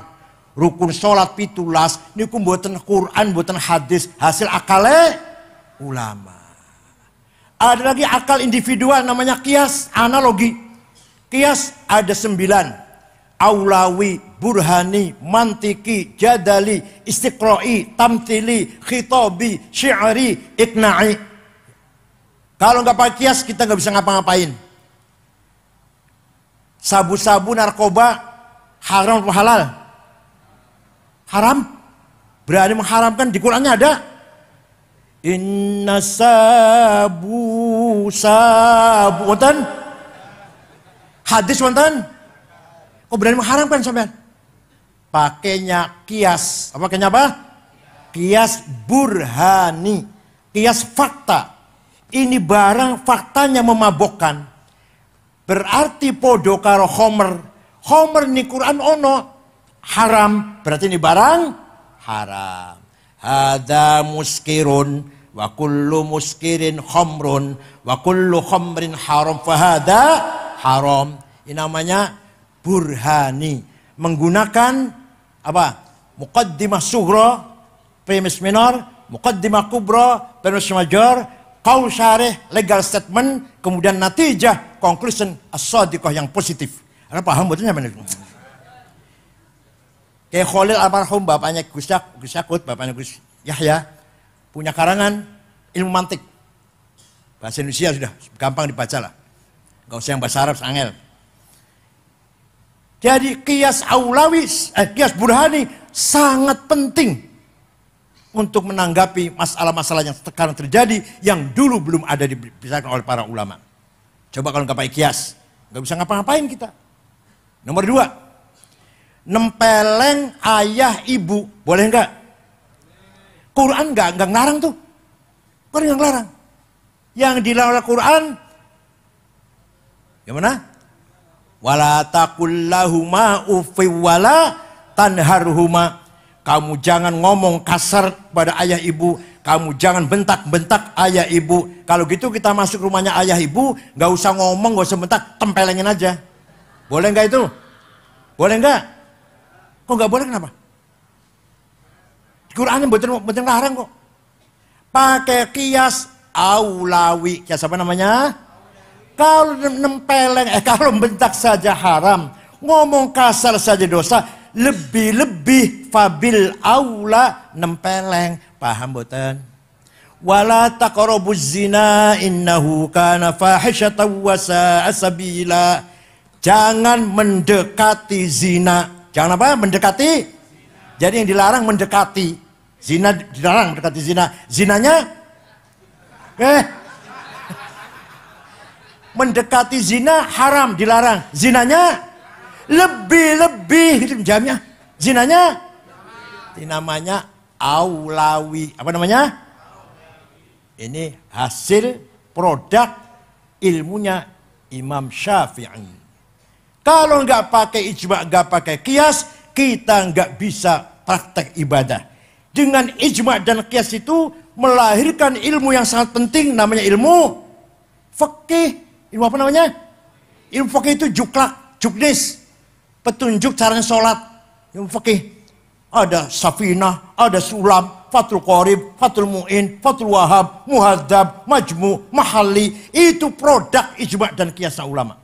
Speaker 1: Rukun solat pitulas, kum buatan Quran, buatan hadis, hasil akale ulama. Ada lagi akal individual namanya kias analogi. Kias ada sembilan. Aulawi, Burhani, Mantiki, Jadali, istiqroi Tamtili, Khitobi, syari Ikna'i. Kalau nggak pakai kias kita nggak bisa ngapa-ngapain sabu-sabu, narkoba, haram atau halal? Haram. Berani mengharamkan di Qur'annya ada. Inna sabu sabu wonten? Hadis wonten? Kok berani mengharamkan sampean? Pakainya kias. Apa kayaknya apa? Kias burhani. Kias fakta. Ini barang faktanya memabokkan. Berarti podo karo homer. Homer ni Quran ono haram. Berarti ini barang haram. Hada muskirun wa kullu muskirin khomrun wa kullu khomrin haram fahada haram. Ini namanya burhani. Menggunakan apa? Muqaddimah sugro premis minor, muqaddimah kubra, premis major, kau syarih legal statement, kemudian natijah, conclusion, asodikoh yang positif. Anda paham betulnya mana? Kayak Khalil almarhum bapaknya Gus Yak, Gus Yakut, bapaknya Gus Yahya, punya karangan ilmu mantik. Bahasa Indonesia sudah gampang dibaca lah. Gak usah yang bahasa Arab, sangel. Jadi kias aulawi, eh, kias burhani sangat penting untuk menanggapi masalah-masalah yang sekarang terjadi yang dulu belum ada dipisahkan oleh para ulama. Coba kalau nggak pakai kias, nggak bisa ngapa-ngapain kita. Nomor dua, nempeleng ayah ibu, boleh nggak? Quran nggak nggak ngarang tuh, Quran nggak ngelarang. Yang dilarang oleh Quran, gimana? Walatakulahuma ufiwala ufi wala tanharhuma kamu jangan ngomong kasar pada ayah ibu. Kamu jangan bentak-bentak ayah ibu. Kalau gitu kita masuk rumahnya ayah ibu, nggak usah ngomong, nggak usah bentak, tempelengin aja. Boleh nggak itu? Boleh nggak? Kok nggak boleh kenapa? yang betul betul larang kok. Pakai kias aulawi. Kias apa namanya? Kalau nempeleng, eh kalau bentak saja haram. Ngomong kasar saja dosa, lebih-lebih fabil aula nempeleng paham boten wala taqrabuz zina innahu kana fahishatan wa sabila jangan mendekati zina jangan apa mendekati zina. jadi yang dilarang mendekati zina dilarang mendekati zina zinanya eh mendekati zina haram dilarang zinanya lebih-lebih jamnya zinanya namanya aulawi apa namanya ini hasil produk ilmunya Imam Syafi'i kalau nggak pakai ijma nggak pakai kias kita nggak bisa praktek ibadah dengan ijma dan kias itu melahirkan ilmu yang sangat penting namanya ilmu fakih ilmu apa namanya ilmu fakih itu juklak juknis petunjuk caranya sholat yang fakih ada Safina, ada sulam, fatul qorib, fatul mu'in, fatul wahab, muhadzab, majmu, mahalli. Itu produk ijma dan kiasa ulama.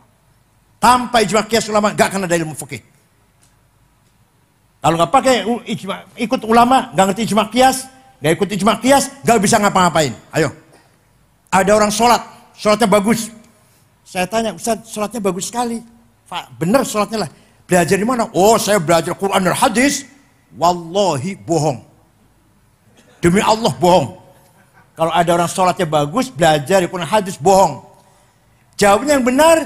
Speaker 1: Tanpa ijma kias ulama, gak akan ada ilmu fakih. Kalau nggak pakai ijma, ikut ulama, nggak ngerti ijma kias, nggak ikut ijma kias, nggak bisa ngapa-ngapain. Ayo, ada orang sholat, sholatnya bagus. Saya tanya, Ustaz, sholatnya bagus sekali. Bener sholatnya lah. Belajar di mana? Oh, saya belajar Quran dan hadis. Wallahi bohong. Demi Allah bohong. Kalau ada orang sholatnya bagus, belajar di Quran hadis bohong. Jawabnya yang benar,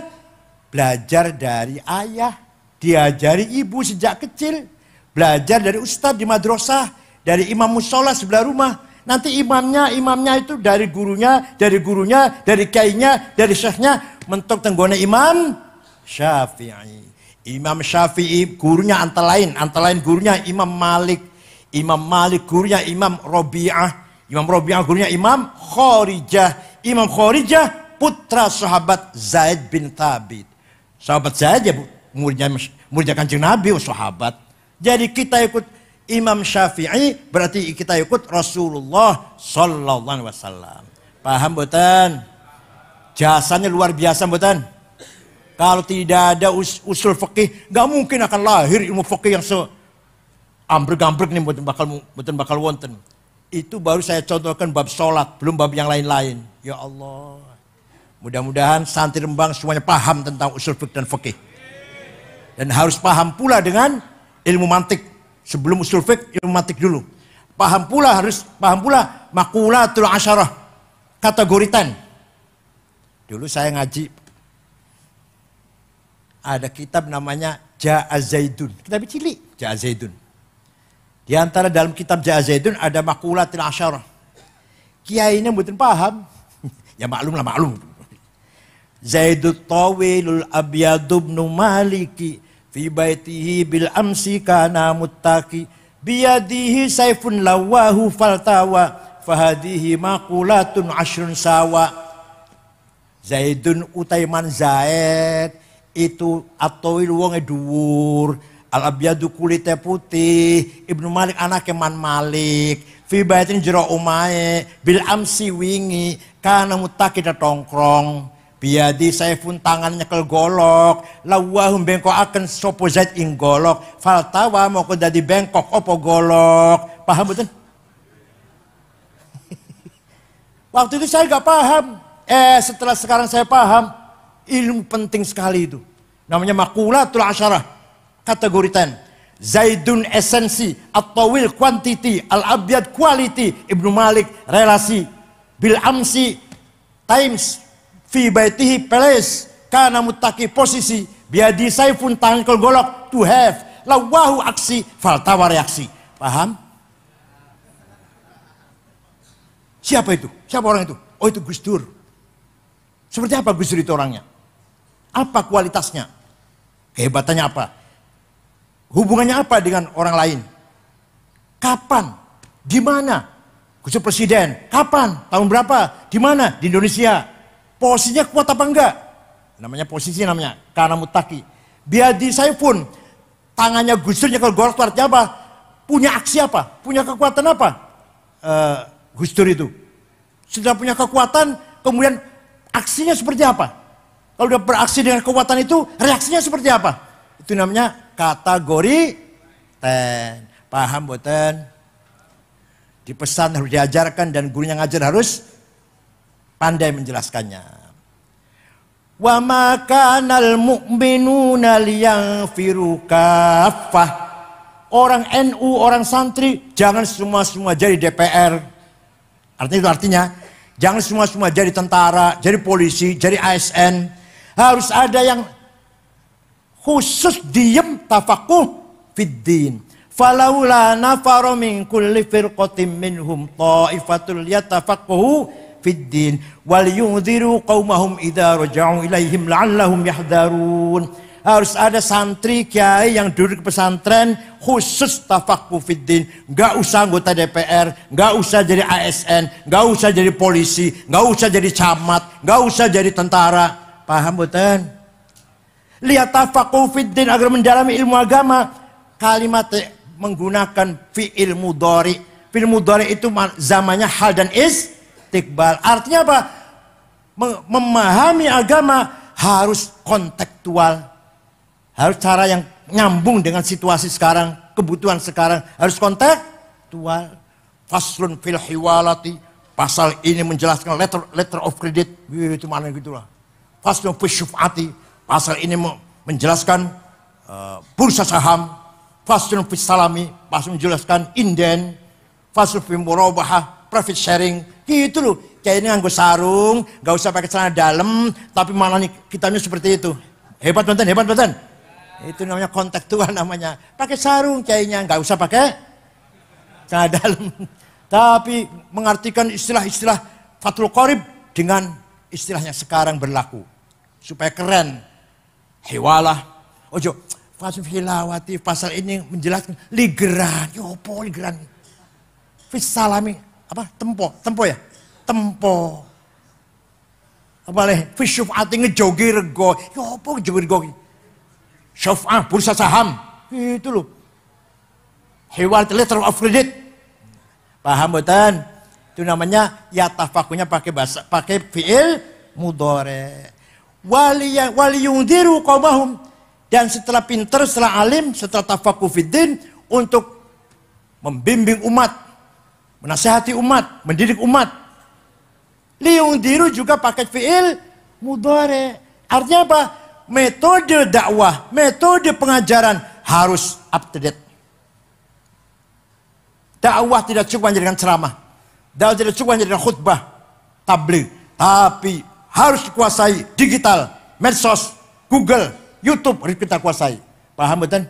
Speaker 1: belajar dari ayah, diajari ibu sejak kecil, belajar dari ustadz di madrasah, dari imam musola sebelah rumah, nanti imamnya, imamnya itu dari gurunya, dari gurunya, dari kainya, dari syekhnya, mentok tenggone imam Syafi'i. Imam Syafi'i gurunya antara lain, antara lain gurunya Imam Malik, Imam Malik gurunya Imam Robi'ah, Imam Robi'ah gurunya Imam Khorijah, Imam Khorijah putra sahabat Zaid bin Thabit. Sahabat Zaid ya muridnya muridnya Kanjeng Nabi oh, sahabat. Jadi kita ikut Imam Syafi'i berarti kita ikut Rasulullah sallallahu alaihi wasallam. Paham buatan? Jasanya luar biasa buatan? Kalau tidak ada us usul fikih, nggak mungkin akan lahir ilmu fikih yang se ambrek nih buat bakal buat bakal wonten. Itu baru saya contohkan bab sholat, belum bab yang lain-lain. Ya Allah. Mudah-mudahan santri Rembang semuanya paham tentang usul fikih dan fikih. Dan harus paham pula dengan ilmu mantik. Sebelum usul fikih, ilmu mantik dulu. Paham pula harus paham pula makulatul asyarah kategoritan. Dulu saya ngaji ada kitab namanya Ja'azaidun. Kitab cilik Ja'azaidun. Di antara dalam kitab Ja'azaidun ada makulatil asyarah. Kiainya mungkin paham. ya maklum lah maklum. Zaidut tawilul abyadubnu maliki fi baitihi bil amsi kana muttaki biyadihi saifun lawahu faltawa fahadihi makulatun ashrun sawa Zaidun utaiman Zaid itu atoil wonge dhuwur al abyadu kulite putih Ibnu Malik anak Man Malik fi baitin jero umae bil amsi wingi kana mutakida tongkrong biadi saya pun tangannya ke golok lawahum bengkok akan sopo zait ing golok faltawa mau dadi bengkok opo golok paham betul waktu itu saya gak paham eh setelah sekarang saya paham ilmu penting sekali itu namanya makula makulatul asyarah kategori ten Zaidun esensi, At-Tawil quantity, Al-Abyad quality, Ibnu Malik relasi, Bil Amsi times, Fi Baitihi place, karena mutaki posisi, Biadi Saifun tangkel golok, to have, Lawahu aksi, Faltawa reaksi. Paham? Siapa itu? Siapa orang itu? Oh itu Gus Dur. Seperti apa Gus Dur itu orangnya? Apa kualitasnya? Kehebatannya apa? Hubungannya apa dengan orang lain? Kapan? Di mana? Khusus presiden, kapan? Tahun berapa? Di mana? Di Indonesia. Posisinya kuat apa enggak? Namanya posisi namanya, karena mutaki. Biar di saya pun, tangannya gusturnya kalau golok artinya apa? Punya aksi apa? Punya kekuatan apa? Uh, gustur itu. Sudah punya kekuatan, kemudian aksinya seperti apa? Kalau udah beraksi dengan kekuatan itu, reaksinya seperti apa? Itu namanya kategori ten. Paham boten? Dipesan harus diajarkan dan gurunya ngajar harus pandai menjelaskannya. Wa ma kanal mu'minuna liyaghfiru Orang NU, orang santri, jangan semua-semua jadi DPR. Artinya itu artinya, jangan semua-semua jadi tentara, jadi polisi, jadi ASN. Harus ada yang khusus diem tafakuh fiddin. Falaula nafaru min kulli firqatin minhum ta'ifatul yatafaqahu fiddin wal yunziru qaumahum idza raja'u ilaihim la'allahum yahdarun. Harus ada santri kiai yang duduk pesantren khusus tafakku fiddin. Gak usah anggota DPR, gak usah jadi ASN, gak usah jadi polisi, gak usah jadi camat, gak usah jadi tentara Paham buatan? Lihat tafakuh fiddin agar mendalami ilmu agama. Kalimat menggunakan fi'il mudhari. Fi'il mudhari itu zamannya hal dan is tikbal Artinya apa? Memahami agama harus kontekstual. Harus cara yang nyambung dengan situasi sekarang, kebutuhan sekarang. Harus kontekstual. Faslun fil hiwalati. Pasal ini menjelaskan letter, letter of credit. Itu mana gitulah hasnu fisyufati. Pasal ini menjelaskan uh, bursa saham. Faslun Fisalami pasal menjelaskan inden. Faslun fimurobahah, profit sharing. Gitu loh. Kayak ini nganggo sarung, gak usah pakai celana dalam, tapi malah nih kitabnya seperti itu. Hebat banten, hebat banten. Itu namanya kontak Tuhan namanya. Pakai sarung kayaknya, nggak usah pakai celana dalam. Tapi mengartikan istilah-istilah Fatul Qorib dengan istilahnya sekarang berlaku supaya keren. Hewalah. Ojo, Fasum hilawati pasal ini menjelaskan ligeran, yopo ya ligeran. Fisalami apa tempo, tempo ya? Tempo. Apa leh? Fisuf ati ngejogi rego, yopo ya ngejogi rego. Syufah bursa saham. Itu loh. Hewal letter of credit. Paham betul? Itu namanya ya tafakunya pakai bahasa pakai fiil mudore. Ya, qawmahum dan setelah pinter, setelah alim, setelah tafakuh fiddin untuk membimbing umat, menasehati umat, mendidik umat. diru juga pakai fiil mudore. Artinya apa? Metode dakwah, metode pengajaran harus up to date. Dakwah tidak cukup hanya dengan ceramah. Dakwah tidak cukup hanya dengan khutbah, tabligh. Tapi harus dikuasai digital, medsos, Google, YouTube harus kita kuasai. Paham betul?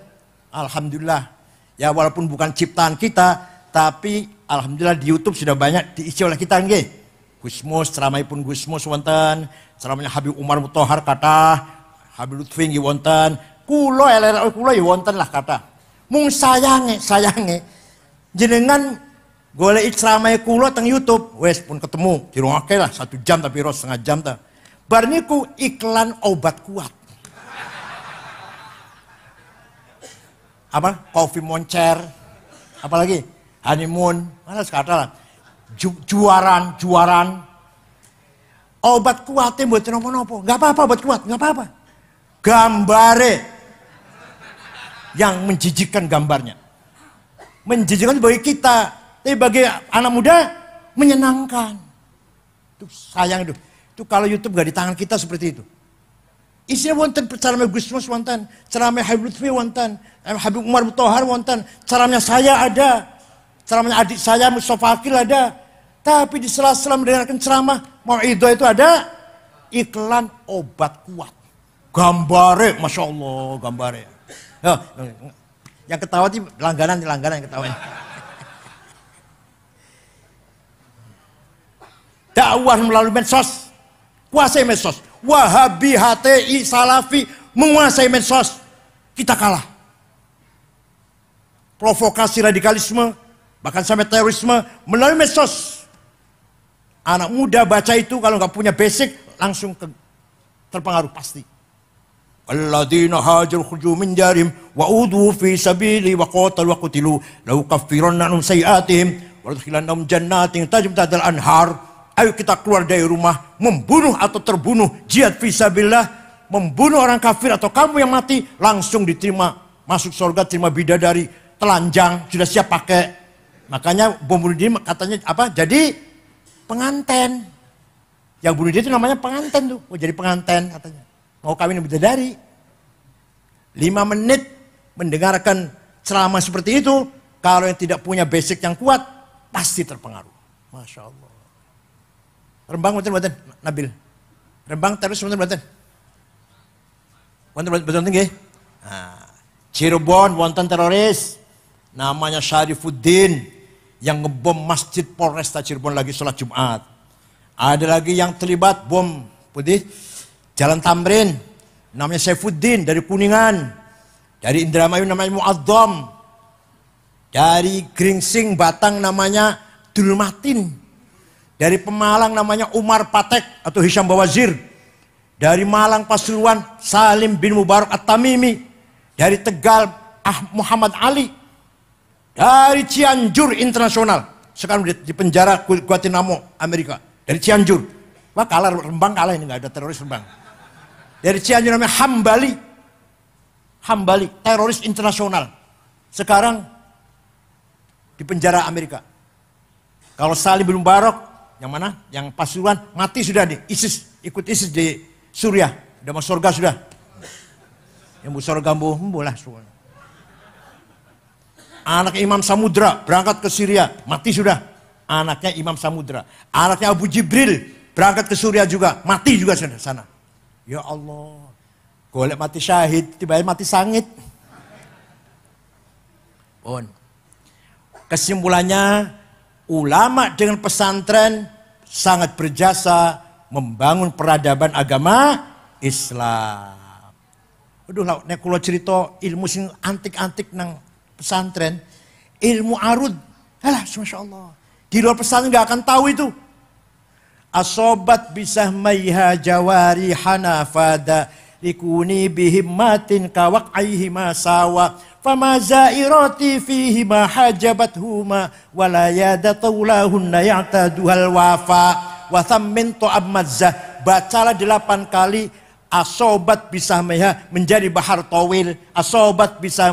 Speaker 1: Alhamdulillah. Ya walaupun bukan ciptaan kita, tapi alhamdulillah di YouTube sudah banyak diisi oleh kita nggih. Gusmus, ceramai pun Gusmus wonten, ceramanya Habib Umar Mutohar kata, Habib Lutfi nggih wonten, kula LRO kula ya wonten lah kata. Mung sayange, sayange jenengan golek ceramah kulo teng YouTube, wes pun ketemu, oke lah satu jam tapi ros setengah jam ta. Bar ku iklan obat kuat. Apa? Coffee moncer. Apalagi? Honeymoon. Mana sekata lah. Ju juaran, juaran. Obat kuat buat nopo-nopo. Gak apa-apa obat kuat, gak apa-apa. Gambare. Yang menjijikan gambarnya. Menjijikan bagi kita tapi eh, bagi anak muda menyenangkan. Itu sayang itu. Itu kalau YouTube gak di tangan kita seperti itu. Isinya wonten ceramah Gus Mus wonten, ceramah Habib Lutfi wonten, eh, Habib Umar Mutohar wonten, ceramahnya saya ada, ceramahnya adik saya Mustafa Akil ada. Tapi di sela-sela mendengarkan ceramah mau itu itu ada iklan obat kuat. Gambare, masya Allah, gambare. Ya, yang ketawa itu langganan, langganan yang ketawa. dakwah melalui medsos, kuasai medsos. Wahabi, HTI, Salafi menguasai medsos. Kita kalah. Provokasi radikalisme, bahkan sampai terorisme melalui medsos. Anak muda baca itu kalau nggak punya basic langsung ke, terpengaruh pasti. wa udhu fi sabili wa وأوذوا wa سبيلي lau وقتلوا لأكفرن عنهم سيئاتهم ولأدخلنهم جنات تجري ta'jum ta'dal anhar Ayo kita keluar dari rumah, membunuh atau terbunuh, jihad fisabilah, membunuh orang kafir atau kamu yang mati, langsung diterima, masuk surga, terima bidadari, telanjang, sudah siap pakai. Makanya bom bunuh diri katanya apa? Jadi penganten. Yang bunuh diri itu namanya penganten tuh. mau oh, jadi penganten katanya. Mau kawin dari Lima menit mendengarkan ceramah seperti itu, kalau yang tidak punya basic yang kuat, pasti terpengaruh. Masya Allah. Rembang wonten mboten Nabil. Rembang terus wonten mboten. Wonten mboten nggih. Nah, Cirebon wonten teroris namanya Syarifuddin yang ngebom masjid Polresta Cirebon lagi sholat Jumat. Ada lagi yang terlibat bom putih Jalan Tamrin namanya Saifuddin dari Kuningan. Dari Indramayu namanya Muazzam. Dari Gringsing Batang namanya Dulmatin. Dari Pemalang namanya Umar Patek atau Hisham Bawazir. Dari Malang Pasuruan Salim bin Mubarak At-Tamimi. Dari Tegal ah Muhammad Ali. Dari Cianjur Internasional. Sekarang di penjara Guantanamo Amerika. Dari Cianjur. Wah kalah Rembang kalah ini nggak ada teroris Rembang. Dari Cianjur namanya Hambali. Hambali, teroris internasional. Sekarang di penjara Amerika. Kalau Salim bin Mubarak yang mana? Yang Pasuruan mati sudah di ISIS, ikut ISIS di Suriah, udah masuk surga sudah. Yang bu surga bu, bolah Anak Imam Samudra berangkat ke Syria, mati sudah. Anaknya Imam Samudra, anaknya Abu Jibril berangkat ke Suriah juga, mati juga sana sana. Ya Allah, golek mati syahid, tiba-tiba mati sangit. Pun. Kesimpulannya ulama dengan pesantren sangat berjasa membangun peradaban agama Islam. Aduh, nek kula cerita ilmu sing antik-antik nang pesantren, ilmu arud. Alah, Masya Allah. Di luar pesantren nggak akan tahu itu. Asobat bisa maiha jawari hanafada likuni bihimmatin kawak aihi masawa famazairati fihi ma huma wala yadatawlahunna ya'taduhal wafa wa thammin tu'ammazzah bacalah delapan kali asobat bisa menjadi bahar towil asobat bisa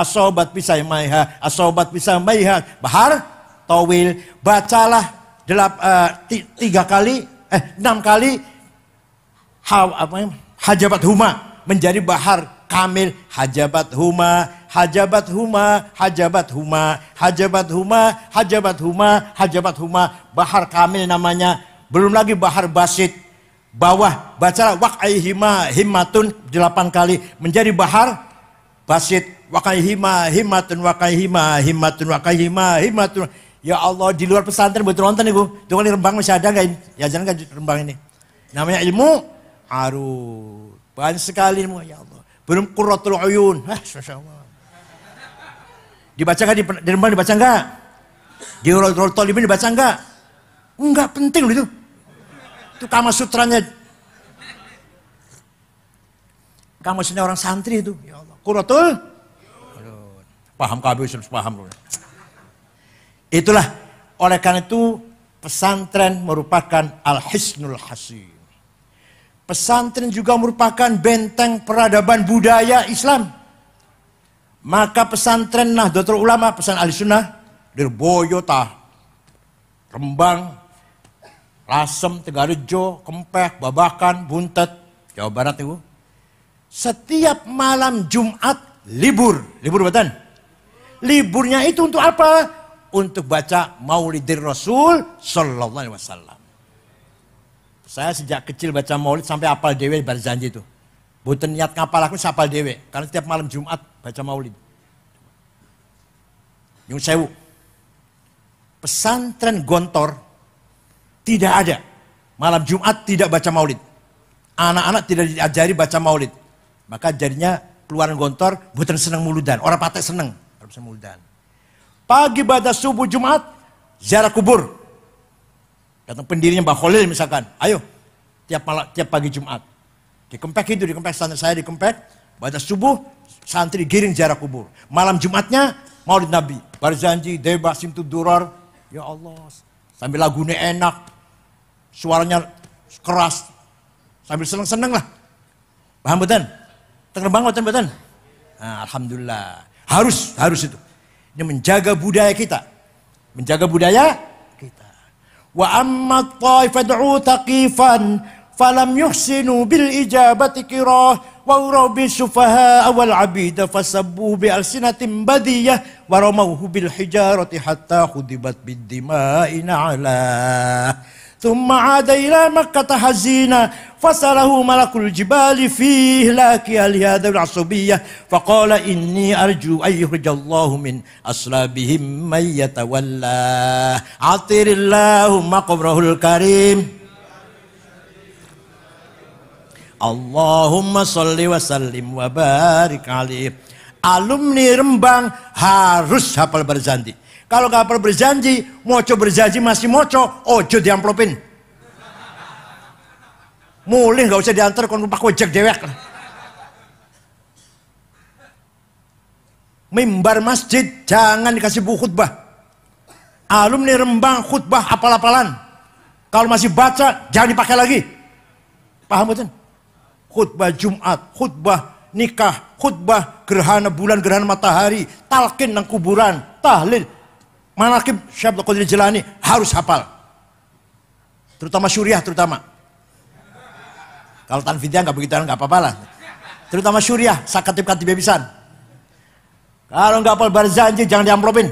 Speaker 1: asobat bisa asobat bisa bahar towil bacalah delap, uh, tiga kali eh enam kali ha, apa, hajabat huma menjadi bahar kamil hajabat huma hajabat huma, hajabat huma, hajabat huma, hajabat huma, hajabat huma. Bahar Kamil namanya. Belum lagi Bahar Basit. Bawah bacalah hima, himmatun delapan kali menjadi Bahar Basit wakai himmatun himatun, himmatun hima, himmatun. Ya Allah di luar pesantren betul nonton ibu. tunggu kan di Rembang masih ada nggak? Ya jangan kan Rembang ini. Namanya ilmu aru Banyak sekali ilmu ya Allah. Belum kuratul uyun. Ah, Allah. Dibaca gak di, di rumah dibaca nggak? Di tol ini dibaca nggak? Enggak penting loh itu. Itu kama sutranya. Kama sutranya orang santri itu. Ya Allah. Kurotul? Paham kami, paham. Itulah oleh karena itu pesantren merupakan al-hisnul hasim. Pesantren juga merupakan benteng peradaban budaya Islam. Maka pesantren Nahdlatul Ulama, pesan ahli sunnah, dari tah, Rembang, Lasem, Tegarejo, Kempek, Babakan, Buntet, Jawa Barat itu. Setiap malam Jumat libur, libur buatan. Liburnya itu untuk apa? Untuk baca Maulidir Rasul Sallallahu Alaihi Wasallam. Saya sejak kecil baca Maulid sampai apal Dewi Barzanji itu. Boten niat kapal aku sapal dewe. Karena setiap malam Jumat baca maulid. Yang sewu. Pesantren gontor tidak ada. Malam Jumat tidak baca maulid. Anak-anak tidak diajari baca maulid. Maka jadinya keluaran gontor boten seneng muludan. Orang patek seneng. Orang seneng muludan. Pagi pada subuh Jumat ziarah kubur. Datang pendirinya Mbak Khalil misalkan. Ayo tiap malam, tiap pagi Jumat di Dikempek itu, dikempek santri saya di dikempek. Pada subuh, santri giring jarak kubur. Malam Jumatnya, maulid Nabi. Barzanji, Deba, Simtu Durar. Ya Allah, sambil lagunya enak. Suaranya keras. Sambil seneng-seneng lah. Paham betul? Terbang betul betul? Nah, Alhamdulillah. Harus, harus itu. Ini menjaga budaya kita. Menjaga budaya kita. Wa amma taifad'u taqifan فلم يحسنوا بالإجابة كراه وروا بالسفهاء والعبيد فسبوه بألسنة بدية ورموه بالحجارة حتى خذبت بالدماء نعلا ثم عاد إلى مكة حزينا فسأله ملك الجبال فيه لاكيا لهذا العصبية فقال إني أرجو أن يخرج الله من أصلابهم من يتولى عطر اللهم قبره الكريم Allahumma sholli wa sallim wa barik Alumni Rembang harus hafal berjanji. Kalau gak hafal berjanji, moco berjanji masih moco, ojo diamplopin. Mulih gak usah diantar ke rumah kojek dewek. Mimbar masjid jangan dikasih buku khutbah. Alumni Rembang khutbah apal-apalan. Kalau masih baca jangan dipakai lagi. Paham betul? khutbah Jumat, khutbah nikah, khutbah gerhana bulan, gerhana matahari, talqin nang kuburan, tahlil. Manakib Syekh Abdul Qadir Jelani harus hafal. Terutama syuriah terutama. Kalau tanfidiyah nggak begitu nggak apa-apa lah. Terutama syuriah, sakatib katib bebisan. Kalau nggak hafal barzanji jangan diamplopin.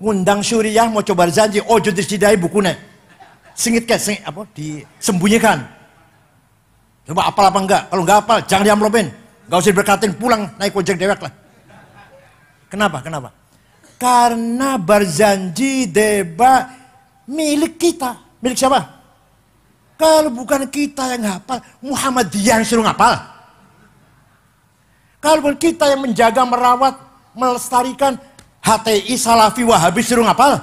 Speaker 1: Ngundang syuriah mau coba barzanji, ojo oh, disidai bukunya. Singit ke, sing, apa, disembunyikan Coba apal apa enggak? Kalau enggak apal, jangan diamplopin. Enggak usah diberkatin, pulang naik ojek dewek lah. Kenapa? Kenapa? Karena berjanji deba milik kita. Milik siapa? Kalau bukan kita yang hafal, Muhammadiyah yang suruh ngapal. Kalau bukan kita yang menjaga, merawat, melestarikan HTI, Salafi, Wahabi suruh ngapal.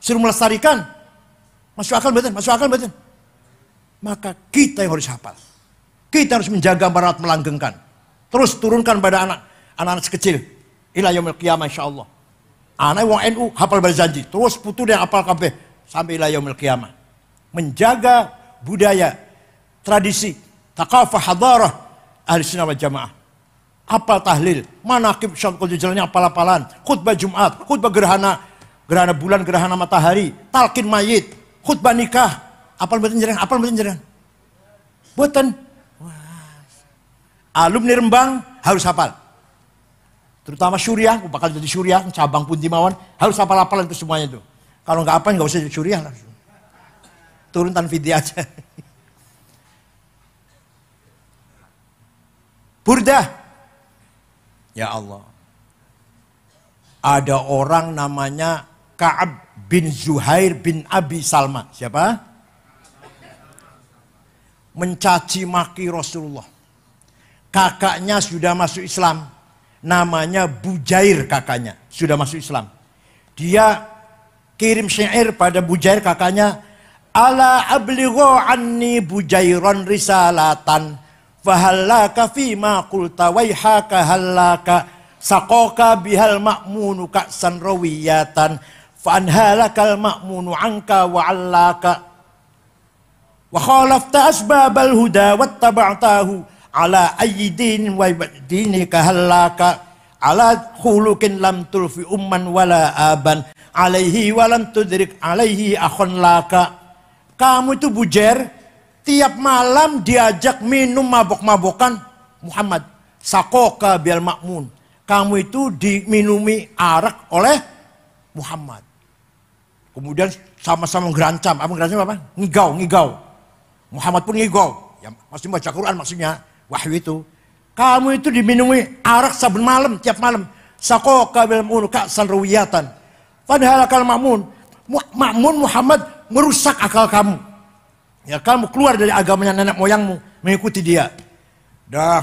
Speaker 1: Suruh melestarikan. Masuk akal betul, masuk akal betul. Maka kita yang harus hafal. Kita harus menjaga barat melanggengkan. Terus turunkan pada anak. Anak-anak sekecil. Ila yaumil qiyamah insyaAllah. Anak wong NU hafal berjanji. Terus putu yang hafal kabeh. Sampai ila yaumil qiyamah. Menjaga budaya, tradisi, takafah hadarah ahli sunnah wal jamaah. Apal tahlil, manakib syarqul jalannya apal-apalan, khutbah Jumat, khutbah gerhana, gerhana bulan, gerhana matahari, talqin mayit, khutbah nikah, apal mboten jenengan, apal mboten jenengan. Buatan? alumni Rembang harus hafal. Terutama Suriah, bakal jadi Suriah, cabang pun dimawan harus hafal-hafalan itu semuanya itu. Kalau nggak apa nggak usah jadi Suriah langsung. Turun tanpa video aja. Burda. Ya Allah. Ada orang namanya Ka'ab bin Zuhair bin Abi Salma. Siapa? Mencaci maki Rasulullah kakaknya sudah masuk Islam. Namanya Bujair kakaknya, sudah masuk Islam. Dia kirim syair pada Bujair kakaknya, Ala abligho anni Bujairon risalatan, fahallaka fima qulta waihaka hallaka, sakoka bihal ma'munu ka'san rawiyatan, fa'anhalakal ma'munu anka wa'allaka. Wa khalafta asbabal huda wattaba'tahu, ala ayyidin wa dinika kahallaka ala khulukin lam tulfi umman wala aban alaihi walam tudrik alaihi akhon laka kamu itu bujer tiap malam diajak minum mabok-mabokan Muhammad sakoka bil makmun kamu itu diminumi arak oleh Muhammad kemudian sama-sama gerancam apa gerancam apa ngigau ngigau Muhammad pun ngigau ya maksudnya baca Quran maksudnya wahyu itu. Kamu itu diminumi arak sabun malam, tiap malam. Sako kabil munu ka'san Padahal akal makmun. Makmun Muhammad merusak akal kamu. Ya kamu keluar dari agamanya nenek moyangmu. Mengikuti dia. Dah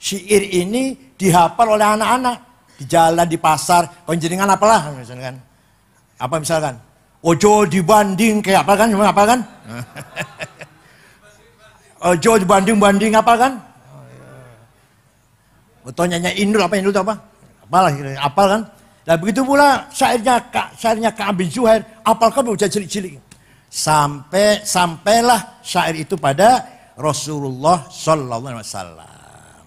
Speaker 1: syair ini dihafal oleh anak-anak. Di jalan, di pasar. Konjeringan apalah misalkan. Kan. Apa misalkan? Ojo dibanding kayak apa kan? apa kan? Ojo dibanding-banding apa kan? Tanya-nya Indul apa Indul apa? Apalah, apal kan? Dan nah, begitu pula syairnya Kak, syairnya kak Abi Zuhair, apal kan udah cilik-cilik. Sampai sampailah syair itu pada Rasulullah Sallallahu Alaihi Wasallam.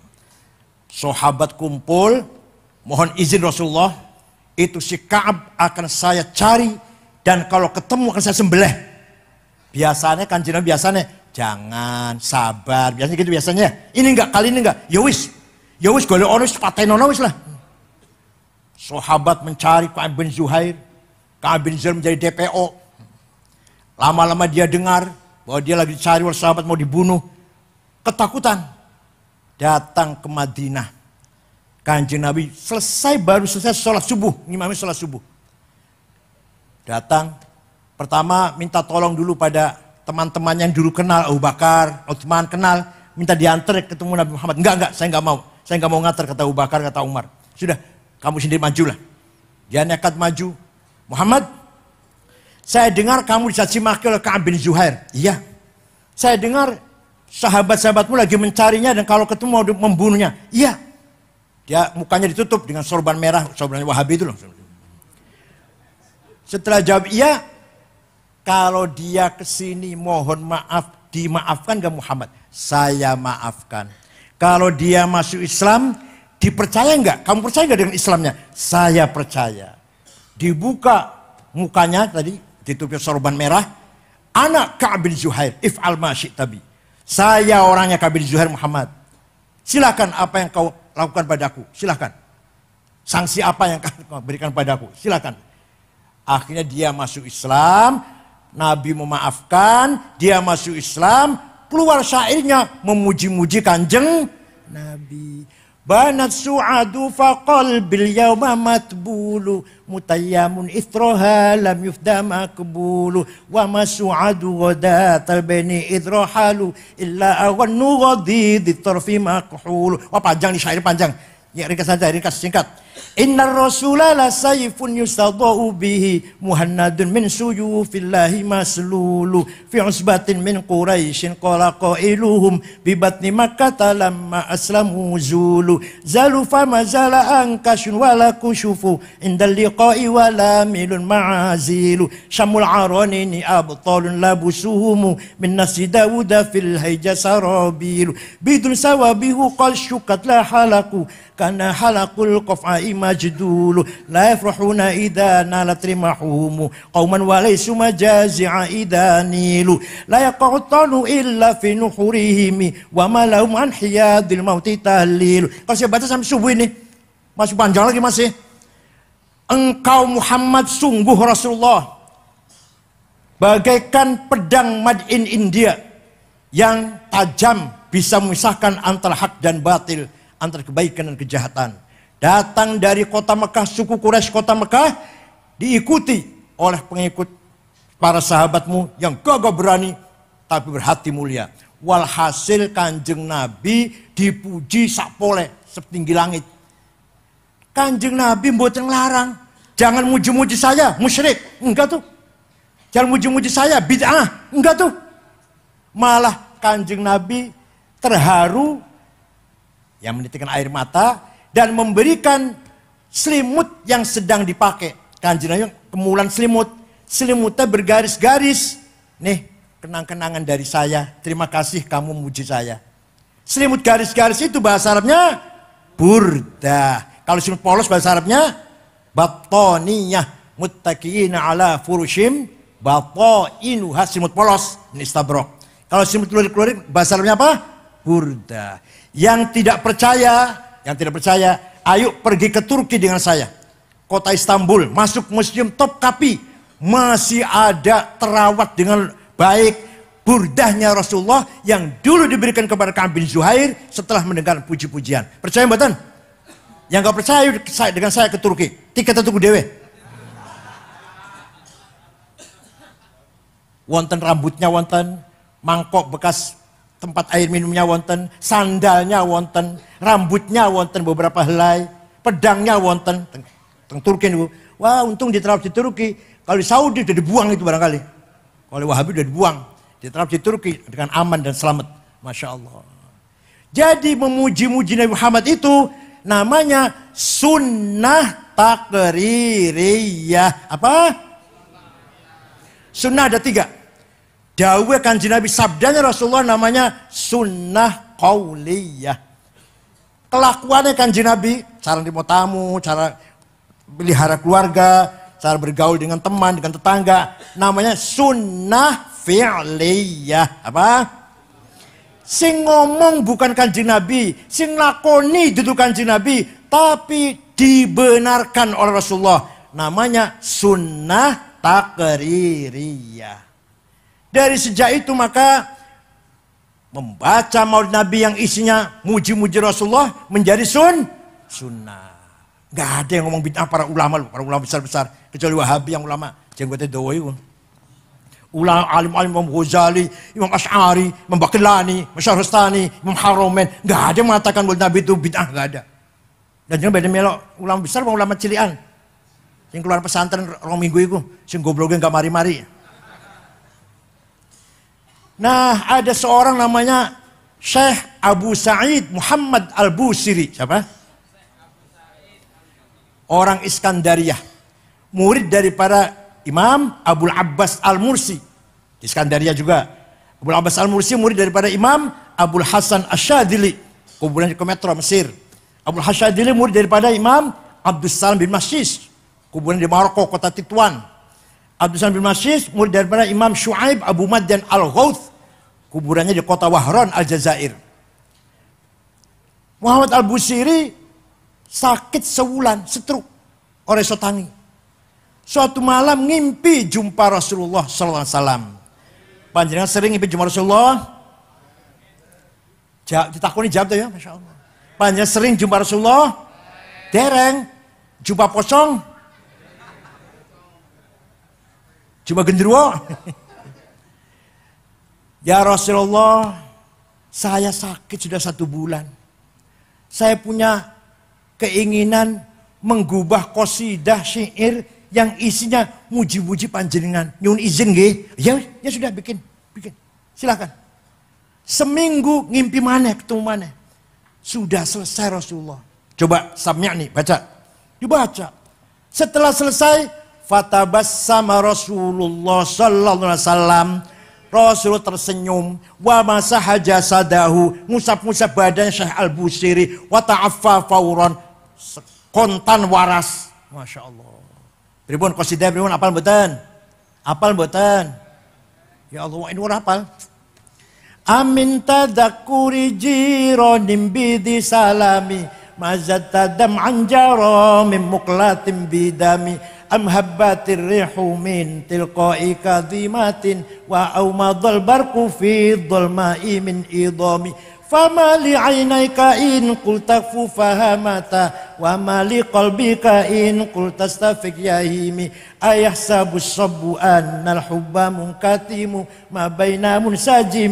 Speaker 1: Sahabat kumpul, mohon izin Rasulullah, itu si Kaab akan saya cari dan kalau ketemu akan saya sembelih. Biasanya kan jinak biasanya jangan sabar, biasanya gitu biasanya. Ini enggak kali ini enggak. yowis, ya Ya wis golek ana wis patenono wis lah. Sahabat mencari Ka'ab bin Zuhair. Ka'ab bin Zuhair menjadi DPO. Lama-lama dia dengar bahwa dia lagi dicari oleh sahabat mau dibunuh. Ketakutan. Datang ke Madinah. Kanjeng Nabi selesai baru selesai sholat subuh. Ngimami sholat subuh. Datang. Pertama minta tolong dulu pada teman-teman yang dulu kenal. Abu Bakar, Utsman kenal. Minta diantar ketemu Nabi Muhammad. Enggak, enggak, saya enggak mau saya nggak mau ngatar kata Abu Bakar, kata Umar. Sudah, kamu sendiri majulah. Dia nekat maju. Muhammad, saya dengar kamu dicaci maki oleh Ka'ab bin Zuhair. Iya. Saya dengar sahabat-sahabatmu lagi mencarinya dan kalau ketemu mau membunuhnya. Iya. Dia mukanya ditutup dengan sorban merah, sorban Wahabi itu loh. Setelah jawab iya, kalau dia kesini mohon maaf, dimaafkan gak Muhammad? Saya maafkan. Kalau dia masuk Islam, dipercaya nggak? Kamu percaya nggak dengan Islamnya? Saya percaya. Dibuka mukanya tadi, ditutupi sorban merah. Anak Ka'bil Zuhair, if al tabi. Saya orangnya Ka'bil Zuhair Muhammad. Silakan apa yang kau lakukan padaku, silakan. Sanksi apa yang kau berikan padaku, silakan. Akhirnya dia masuk Islam, Nabi memaafkan, dia masuk Islam, keluar syairnya memuji-muji kanjeng Nabi. Banat su'adu faqal bil yawma matbulu mutayyamun ithroha lam yufda makbulu wa ma su'adu ghadat talbeni idrohalu illa awannu ghadid tarfi makhulu. Wah panjang nih syair panjang. Ya ringkas saja, ringkas singkat. Inna rasula la sayfun yustadau bihi muhannadun min suyufillahi maslulu fi usbatin min quraishin qala qailuhum bi batni makkah lamma aslamu zulu zalu fama zala an kashun wala kushufu indal liqa'i wala milun ma'azilu Shamul aranini abtalun labusuhum min nasi dawuda fil hayja sarabilu bidun sawabihu qal shukat la halaku kana halakul qaf'a majdulu la yafrahuna idza nalat rimahumu qauman walaysu majazi'a idza nilu la yaqutanu illa fi nuhurihim wa ma lahum an hiyadil mauti tahlilu kalau saya baca sampai subuh ini masih panjang lagi masih engkau Muhammad sungguh Rasulullah bagaikan pedang madin India yang tajam bisa memisahkan antara hak dan batil, antara kebaikan dan kejahatan datang dari kota Mekah, suku Quraisy kota Mekah, diikuti oleh pengikut para sahabatmu yang gagah berani tapi berhati mulia. Walhasil kanjeng Nabi dipuji sapole setinggi langit. Kanjeng Nabi buat yang larang. Jangan muji-muji saya, musyrik. Enggak tuh. Jangan muji-muji saya, bid'ah. Enggak tuh. Malah kanjeng Nabi terharu yang menitikkan air mata dan memberikan selimut yang sedang dipakai. kanjinya Nabi kemulan selimut, selimutnya bergaris-garis. Nih, kenang-kenangan dari saya. Terima kasih kamu muji saya. Selimut garis-garis itu bahasa Arabnya burda. Kalau selimut polos bahasa Arabnya batoniyah muttaqiina ala furushim batoinuha selimut polos nistabrok. Kalau selimut lurik-lurik bahasa Arabnya apa? Burda. Yang tidak percaya yang tidak percaya, ayo pergi ke Turki dengan saya. Kota Istanbul, masuk museum Topkapi, masih ada terawat dengan baik burdahnya Rasulullah yang dulu diberikan kepada Ka'ab bin Zuhair setelah mendengar puji-pujian. Percaya Mbak Tan? Yang gak percaya saya, dengan saya ke Turki, tiketnya tunggu dewe. Wonten rambutnya wonten, mangkok bekas tempat air minumnya wonten, sandalnya wonten, rambutnya wonten beberapa helai, pedangnya wonten. Teng, teng Turki itu. Wah untung diterap di Turki. Kalau di Saudi sudah dibuang itu barangkali. Kalau Wahabi sudah dibuang. Diterap di Turki dengan aman dan selamat. Masya Allah. Jadi memuji-muji Nabi Muhammad itu namanya sunnah takririyah. Apa? Sunnah ada tiga. Dawe kanji Nabi, sabdanya Rasulullah namanya sunnah kauliyah, Kelakuannya kanji Nabi, cara nerima tamu, cara pelihara keluarga, cara bergaul dengan teman, dengan tetangga. Namanya sunnah fi'liyah. Apa? Sing ngomong bukan kanji Nabi, sing lakoni duduk kanji Nabi, tapi dibenarkan oleh Rasulullah. Namanya sunnah takririyah. Dari sejak itu maka membaca maulid Nabi yang isinya muji-muji Rasulullah menjadi sun sunnah. Gak ada yang ngomong bid'ah para ulama, para ulama besar-besar. Kecuali Wahabi yang ulama. Jenggotnya doa itu. Ulama alim-alim Imam Ghazali, Imam Ash'ari, Imam Bakilani, Imam Imam Haromen. Gak ada yang mengatakan maulid Nabi itu bid'ah, gak ada. Dan jangan beda melok ulama besar sama ulama cilian. Yang keluar pesantren rong minggu itu, sing gobloknya gak mari-mari. Nah, ada seorang namanya Syekh Abu Sa'id Muhammad Al-Busiri. Siapa? Orang Iskandariah, Murid dari para Imam Abu Abbas Al-Mursi. Iskandariah juga. Abu Abbas Al-Mursi murid daripada Imam Abu Hasan Asyadili. Kuburan di Kometro, Mesir. Abu Hasan Asyadili murid daripada Imam Abdul Salam bin Masyis. Kuburan di Maroko, kota Tituan. Abdul bin Masjid murid daripada Imam Shu'aib Abu dan Al-Ghawth kuburannya di kota Wahron Al Aljazair Muhammad Al-Busiri sakit sebulan, setruk oleh sotangi suatu malam ngimpi jumpa Rasulullah SAW Panjangnya sering ngimpi jumpa Rasulullah jawab ditakuni jawab tuh ya Masya Allah sering jumpa Rasulullah dereng jumpa posong Cuma genderuwo. ya Rasulullah, saya sakit sudah satu bulan. Saya punya keinginan menggubah kosidah syair yang isinya muji-muji panjenengan. Nyun izin gih. Ya, ya sudah bikin, bikin. Silakan. Seminggu ngimpi mana, ketemu mana. Sudah selesai Rasulullah. Coba samnya nih, baca. Dibaca. Setelah selesai, Fatabas sama Rasulullah Sallallahu Alaihi Wasallam. Rasul tersenyum. Wa masaha jasadahu. Ngusap-ngusap badan Syekh Al-Busiri. Wa ta'affa fauron. Kontan waras. Masya Allah. Pribun kosidah, Tribun apal beten. Apal beten. Ya Allah, ini orang apal. Amin tadakuri jironim bidi salami. Mazat tadam anjaro mimuklatim bidami. أم هبات الريح من تلقاء كاظمات أو ضل البرق في الظلماء من إضام فما لعينيك إن قلت اكفو مات وما لقلبك إن قلت استفك يا هيمي أيحسب الصب أن الحب منكتم ما بين منسجم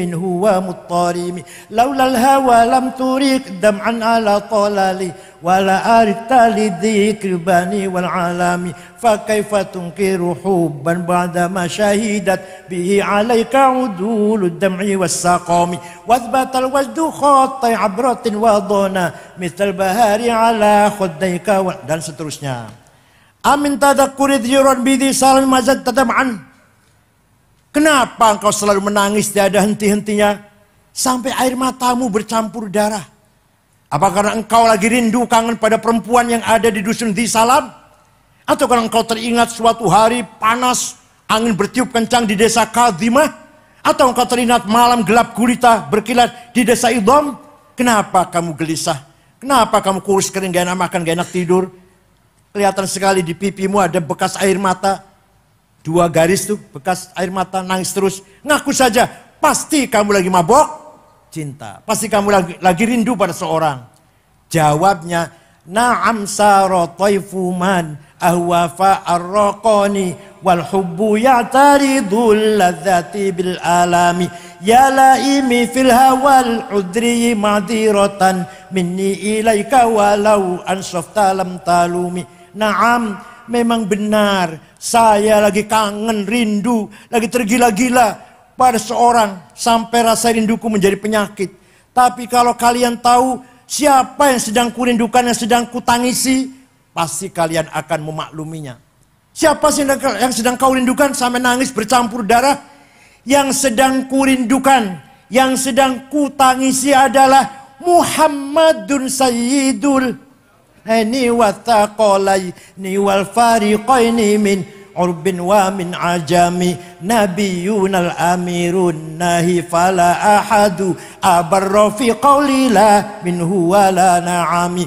Speaker 1: منه ومضطرم لولا الهوى لم تريك دمعا على طلالي wala arita lidzikri bani wal alami fa kaifa tunkiru hubban ba'da ma shahidat bihi alayka udulu dam'i was saqami wadbata al wajdu khatta abratin wa dhana mithal bahari ala khuddayka dan seterusnya amin tadakkuri dhiran bidhi salam mazad tadam'an kenapa engkau selalu menangis tiada henti-hentinya sampai air matamu bercampur darah apa karena engkau lagi rindu kangen pada perempuan yang ada di dusun di salam? Atau karena engkau teringat suatu hari panas, angin bertiup kencang di desa Kadimah? Atau engkau teringat malam gelap gulita berkilat di desa Idom? Kenapa kamu gelisah? Kenapa kamu kurus kering, gak enak makan, gak enak tidur? Kelihatan sekali di pipimu ada bekas air mata. Dua garis tuh, bekas air mata, nangis terus. Ngaku saja, pasti kamu lagi mabok, cinta. Pasti kamu lagi, lagi rindu pada seorang. Jawabnya, Naam saro taifuman ahwafa arroqoni wal hubbu ya'taridul ladzati bil alami ya laimi fil hawal udri madiratan minni ilaika walau ansofta lam talumi naam memang benar saya lagi kangen rindu lagi tergila-gila pada seorang sampai rasa rinduku menjadi penyakit. Tapi kalau kalian tahu siapa yang sedang kurindukan, yang sedang kutangisi, pasti kalian akan memakluminya. Siapa sih yang sedang kau rindukan sampai nangis bercampur darah? Yang sedang kurindukan, yang sedang kutangisi adalah Muhammadun Sayyidul Ini wa thaqalaini wal fariqaini min urbin wa min ajami nabiyun amirun nahi fala ahadu abarra fi la min huwa la na'ami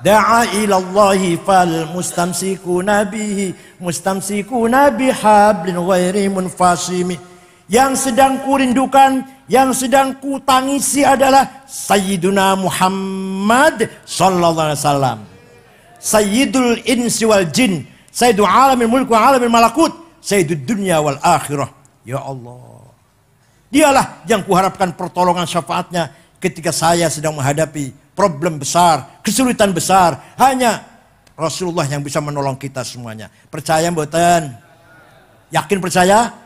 Speaker 1: da'a ila Allahi fal mustamsiku nabihi mustamsiku nabi hablin ghairi yang sedang kurindukan yang sedang kutangisi adalah Sayyiduna Muhammad sallallahu alaihi wasallam. Sayyidul insi wal jin, Sayyidul alamin mulku alamin malakut, Sayyidul Dunia wal akhirah. Ya Allah. Dialah yang kuharapkan pertolongan syafaatnya ketika saya sedang menghadapi problem besar, kesulitan besar. Hanya Rasulullah yang bisa menolong kita semuanya. Percaya mboten? Yakin percaya?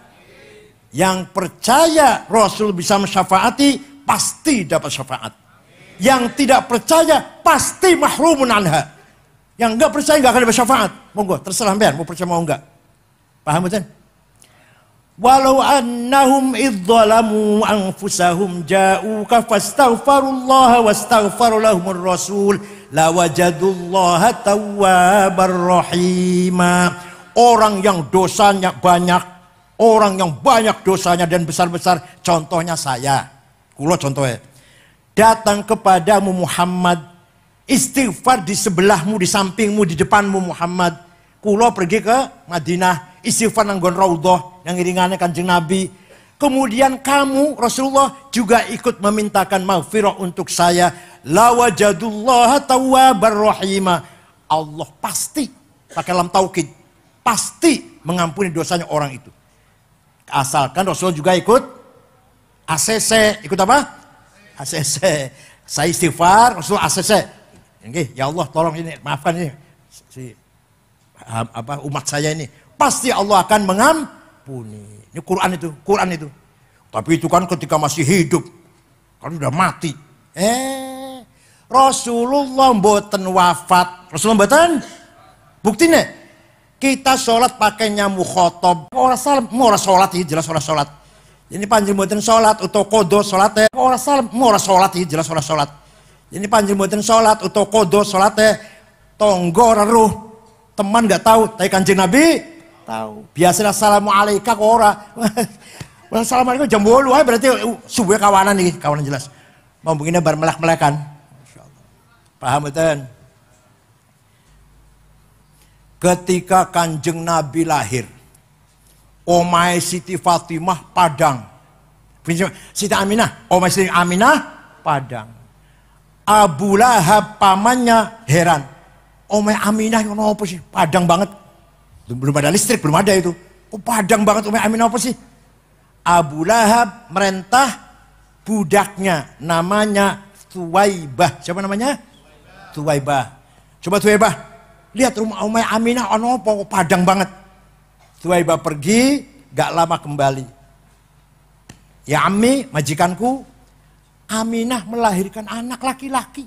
Speaker 1: Yang percaya Rasul bisa mensyafaati pasti dapat syafaat. Yang tidak percaya pasti mahrumun anha. Yang enggak percaya enggak akan dapat syafaat. Monggo, terserah sampean mau percaya mau enggak. Paham betul? Walau annahum idzalamu anfusahum ja'uka fastaghfirullah wastaghfar lahumur rasul lawajadullaha tawwabar rahima. Orang yang dosanya banyak Orang yang banyak dosanya dan besar-besar, contohnya saya. Kulo contohnya. Datang kepadamu Muhammad, istighfar di sebelahmu, di sampingmu, di depanmu Muhammad. Kulo pergi ke Madinah, istighfar gon raudhah yang iringannya kanjeng Nabi. Kemudian kamu Rasulullah juga ikut memintakan maghfirah untuk saya. Lawajadullah tawwabar rahima Allah pasti pakai lam taukid pasti mengampuni dosanya orang itu. Asalkan Rasul juga ikut ACC. Ikut apa? ACC. Saya istighfar, Rasul ACC. ini ya Allah tolong ini, maafkan ini. Si, apa, umat saya ini. Pasti Allah akan mengampuni. Ini Quran itu, Quran itu. Tapi itu kan ketika masih hidup. Kan sudah mati. Eh, Rasulullah mboten wafat. Rasulullah mboten? Buktinya, kita sholat pakai nyamu khotob. Orang salam, orang iya, sholat ini jelas orang sholat. Ini panji buatan sholat, atau kodo sholat Orang eh. salam, orang iya, sholat ini jelas orang sholat. Ini panji buatan sholat, atau kodo sholat eh. Tonggo Teman gak tahu, tapi kanjeng Nabi tahu. Biasanya assalamualaikum ora. assalamualaikum jam bolu, eh, berarti uh, kawanan nih, kawanan jelas. Mau begini bar melak melakan Paham betul? ketika kanjeng Nabi lahir. Omai Siti Fatimah Padang. Siti Aminah, Omai Siti Aminah Padang. Abu Lahab pamannya heran. Omai Aminah yang apa sih? Padang banget. Belum ada listrik, belum ada itu. Oh, padang banget Omai Aminah apa sih? Abu Lahab merentah budaknya namanya Tuwaibah. Siapa namanya? Tuwaibah. Coba Tuwaibah. Lihat rumah Umay Aminah ono apa oh, padang banget. Suhaibah pergi, gak lama kembali. Ya Ami, majikanku, Aminah melahirkan anak laki-laki.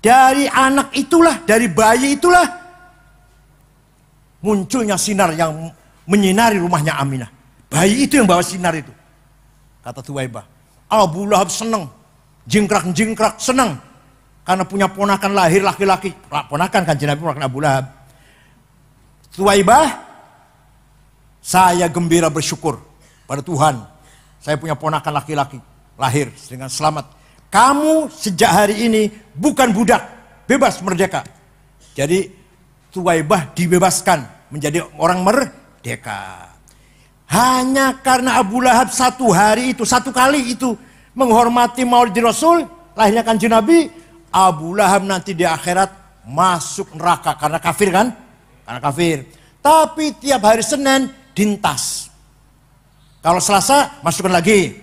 Speaker 1: Dari anak itulah, dari bayi itulah munculnya sinar yang menyinari rumahnya Aminah. Bayi itu yang bawa sinar itu. Kata Tuwaibah. Abu Lahab seneng, jingkrak-jingkrak seneng. Karena punya ponakan lahir laki-laki. Ponakan kan Nabi ponakan Abu Lahab. Tuwaibah, saya gembira bersyukur pada Tuhan. Saya punya ponakan laki-laki lahir dengan selamat. Kamu sejak hari ini bukan budak, bebas merdeka. Jadi Tuwaibah dibebaskan menjadi orang merdeka. Hanya karena Abu Lahab satu hari itu, satu kali itu menghormati maulid Rasul, lahirnya kanjeng Nabi, Abu Lahab nanti di akhirat masuk neraka karena kafir kan? Karena kafir. Tapi tiap hari Senin dintas. Kalau Selasa masukkan lagi.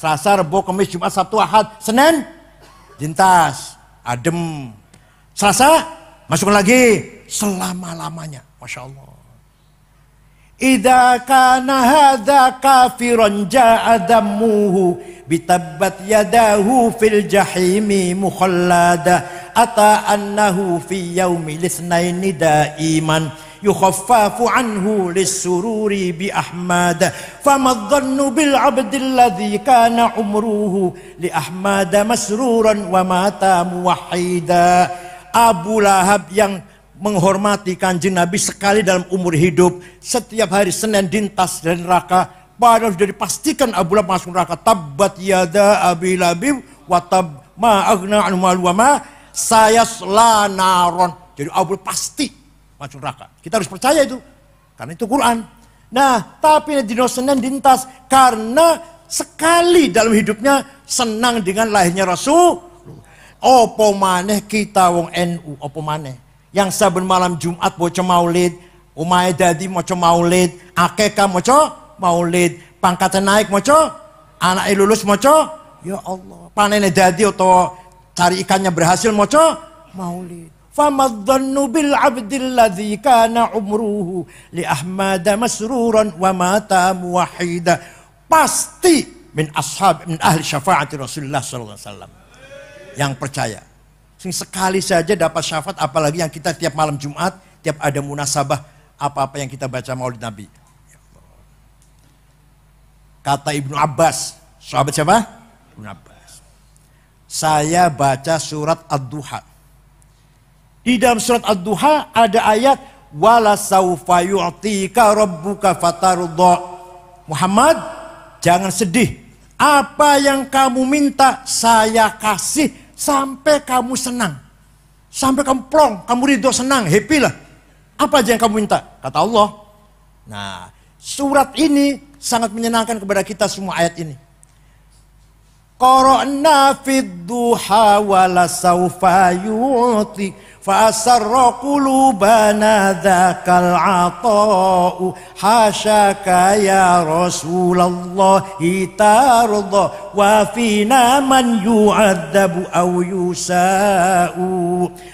Speaker 1: Selasa, Rebo, Kamis, Jumat, Sabtu, Ahad, Senin dintas, adem. Selasa masukkan lagi selama-lamanya. Masya Allah. إذا كان هذا كافرا جاء دمه بتبت يداه في الجحيم مخلادة أتى أنه في يوم الاثنين دائما يخفف عنه للسرور بأحماد فما الظن بالعبد الذي كان عمره لأحمد مسرورا ومات موحيدا أبو لهب yang menghormati kanjeng Nabi sekali dalam umur hidup. Setiap hari Senin dintas dan neraka. Padahal sudah dipastikan Abu Lahab masuk neraka. Tabbat yada abi labib watab ma agna an ma saya naron. Jadi Abu Lahab pasti masuk neraka. Kita harus percaya itu. Karena itu Quran. Nah, tapi di Senin dintas karena sekali dalam hidupnya senang dengan lahirnya Rasul. Opo maneh kita wong NU, opo maneh yang saben malam Jumat bocah maulid, umai dadi moco maulid, akeka moco maulid, pangkatnya naik moco, anak lulus moco, ya Allah. Panennya dadi atau cari ikannya berhasil moco, maulid. Famadhannu bil abdilladhi kana umruhu li ahmada masruran wa mata muwahida. Pasti min ashab min ahli syafaat Rasulullah sallallahu alaihi wasallam. Yang percaya. Sing sekali saja dapat syafaat apalagi yang kita tiap malam Jumat, tiap ada munasabah apa-apa yang kita baca Maulid Nabi. Kata Ibnu Abbas, sahabat siapa? Ibnu Abbas. Saya baca surat Ad-Duha. Di dalam surat Ad-Duha ada ayat wala saufa yu'tika rabbuka fatarudha. Muhammad, jangan sedih. Apa yang kamu minta saya kasih Sampai kamu senang. Sampai kamu plong, kamu ridho senang, happy lah. Apa aja yang kamu minta? Kata Allah. Nah, surat ini sangat menyenangkan kepada kita semua ayat ini. Qara'na fid duha wa فأسر قلوبنا ذاك العطاء حاشاك يا رسول الله ترضى وفينا من يعذب أو يساء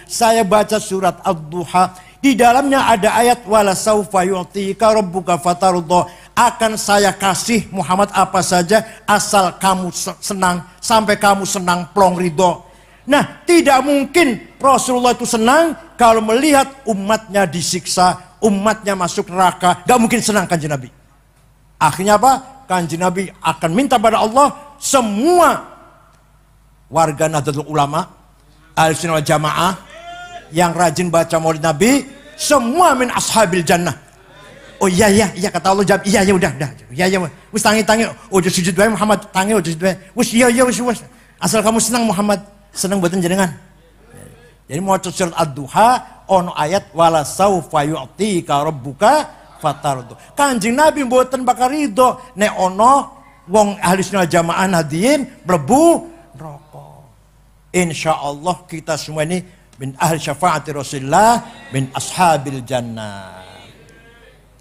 Speaker 1: Saya baca surat Ad-Duha Di dalamnya ada ayat wala saufa yu'tika rabbuka fatarudha. Akan saya kasih Muhammad apa saja asal kamu senang sampai kamu senang plong ridho. Nah, tidak mungkin Rasulullah itu senang kalau melihat umatnya disiksa, umatnya masuk neraka. Gak mungkin senang kanji Nabi. Akhirnya apa? Kanji Nabi akan minta pada Allah semua warga Nahdlatul Ulama, al Jamaah, yang rajin baca maulid Nabi, semua min ashabil jannah. Oh iya iya iya kata Allah jawab iya iya udah udah iya iya wis tangi tangi oh jadi sujud wae Muhammad tangi oh jadi sujud wae wis iya iya wis wis asal kamu senang Muhammad Seneng buatan jenengan. Jadi mau surat ad-duha, ono ayat wala saufa buka fatar fatardu. Kanjeng Nabi buatan bakar ridho, ne ono wong ahli sunnah jamaah nadiin berbu rokok. Insya Allah kita semua ini min ahli syafaat Rasulullah min ashabil jannah.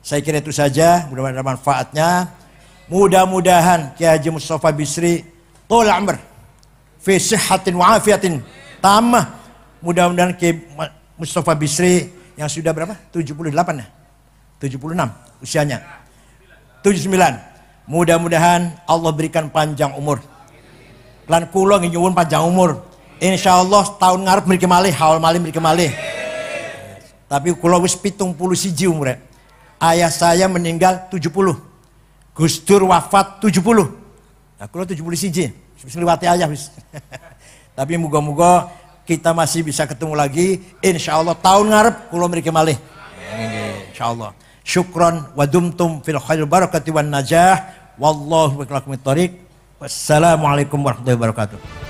Speaker 1: Saya kira itu saja, mudah-mudahan manfaatnya. Mudah-mudahan Kiai Haji Mustafa Bisri tolak amr fi sihatin wa afiatin tamah. Mudah-mudahan ke Mustafa Bisri yang sudah berapa? 78 ya? 76 usianya. 79. Mudah-mudahan Allah berikan panjang umur. Lan kula nyuwun panjang umur. Insya Allah tahun ngarep mriki malih, haul malih mriki malih. Tapi kula wis 70 siji umurnya Ayah saya meninggal 70. Gus wafat 70. Nah, kula 70 siji. Seliwati aja wis. Tapi moga moga kita masih bisa ketemu lagi. Insya Allah tahun ngarep kulo mereka malih. Insya Allah. Syukron wa dumtum fil khairil barakati wan najah. Wallahu biklakum Wassalamualaikum warahmatullahi wabarakatuh.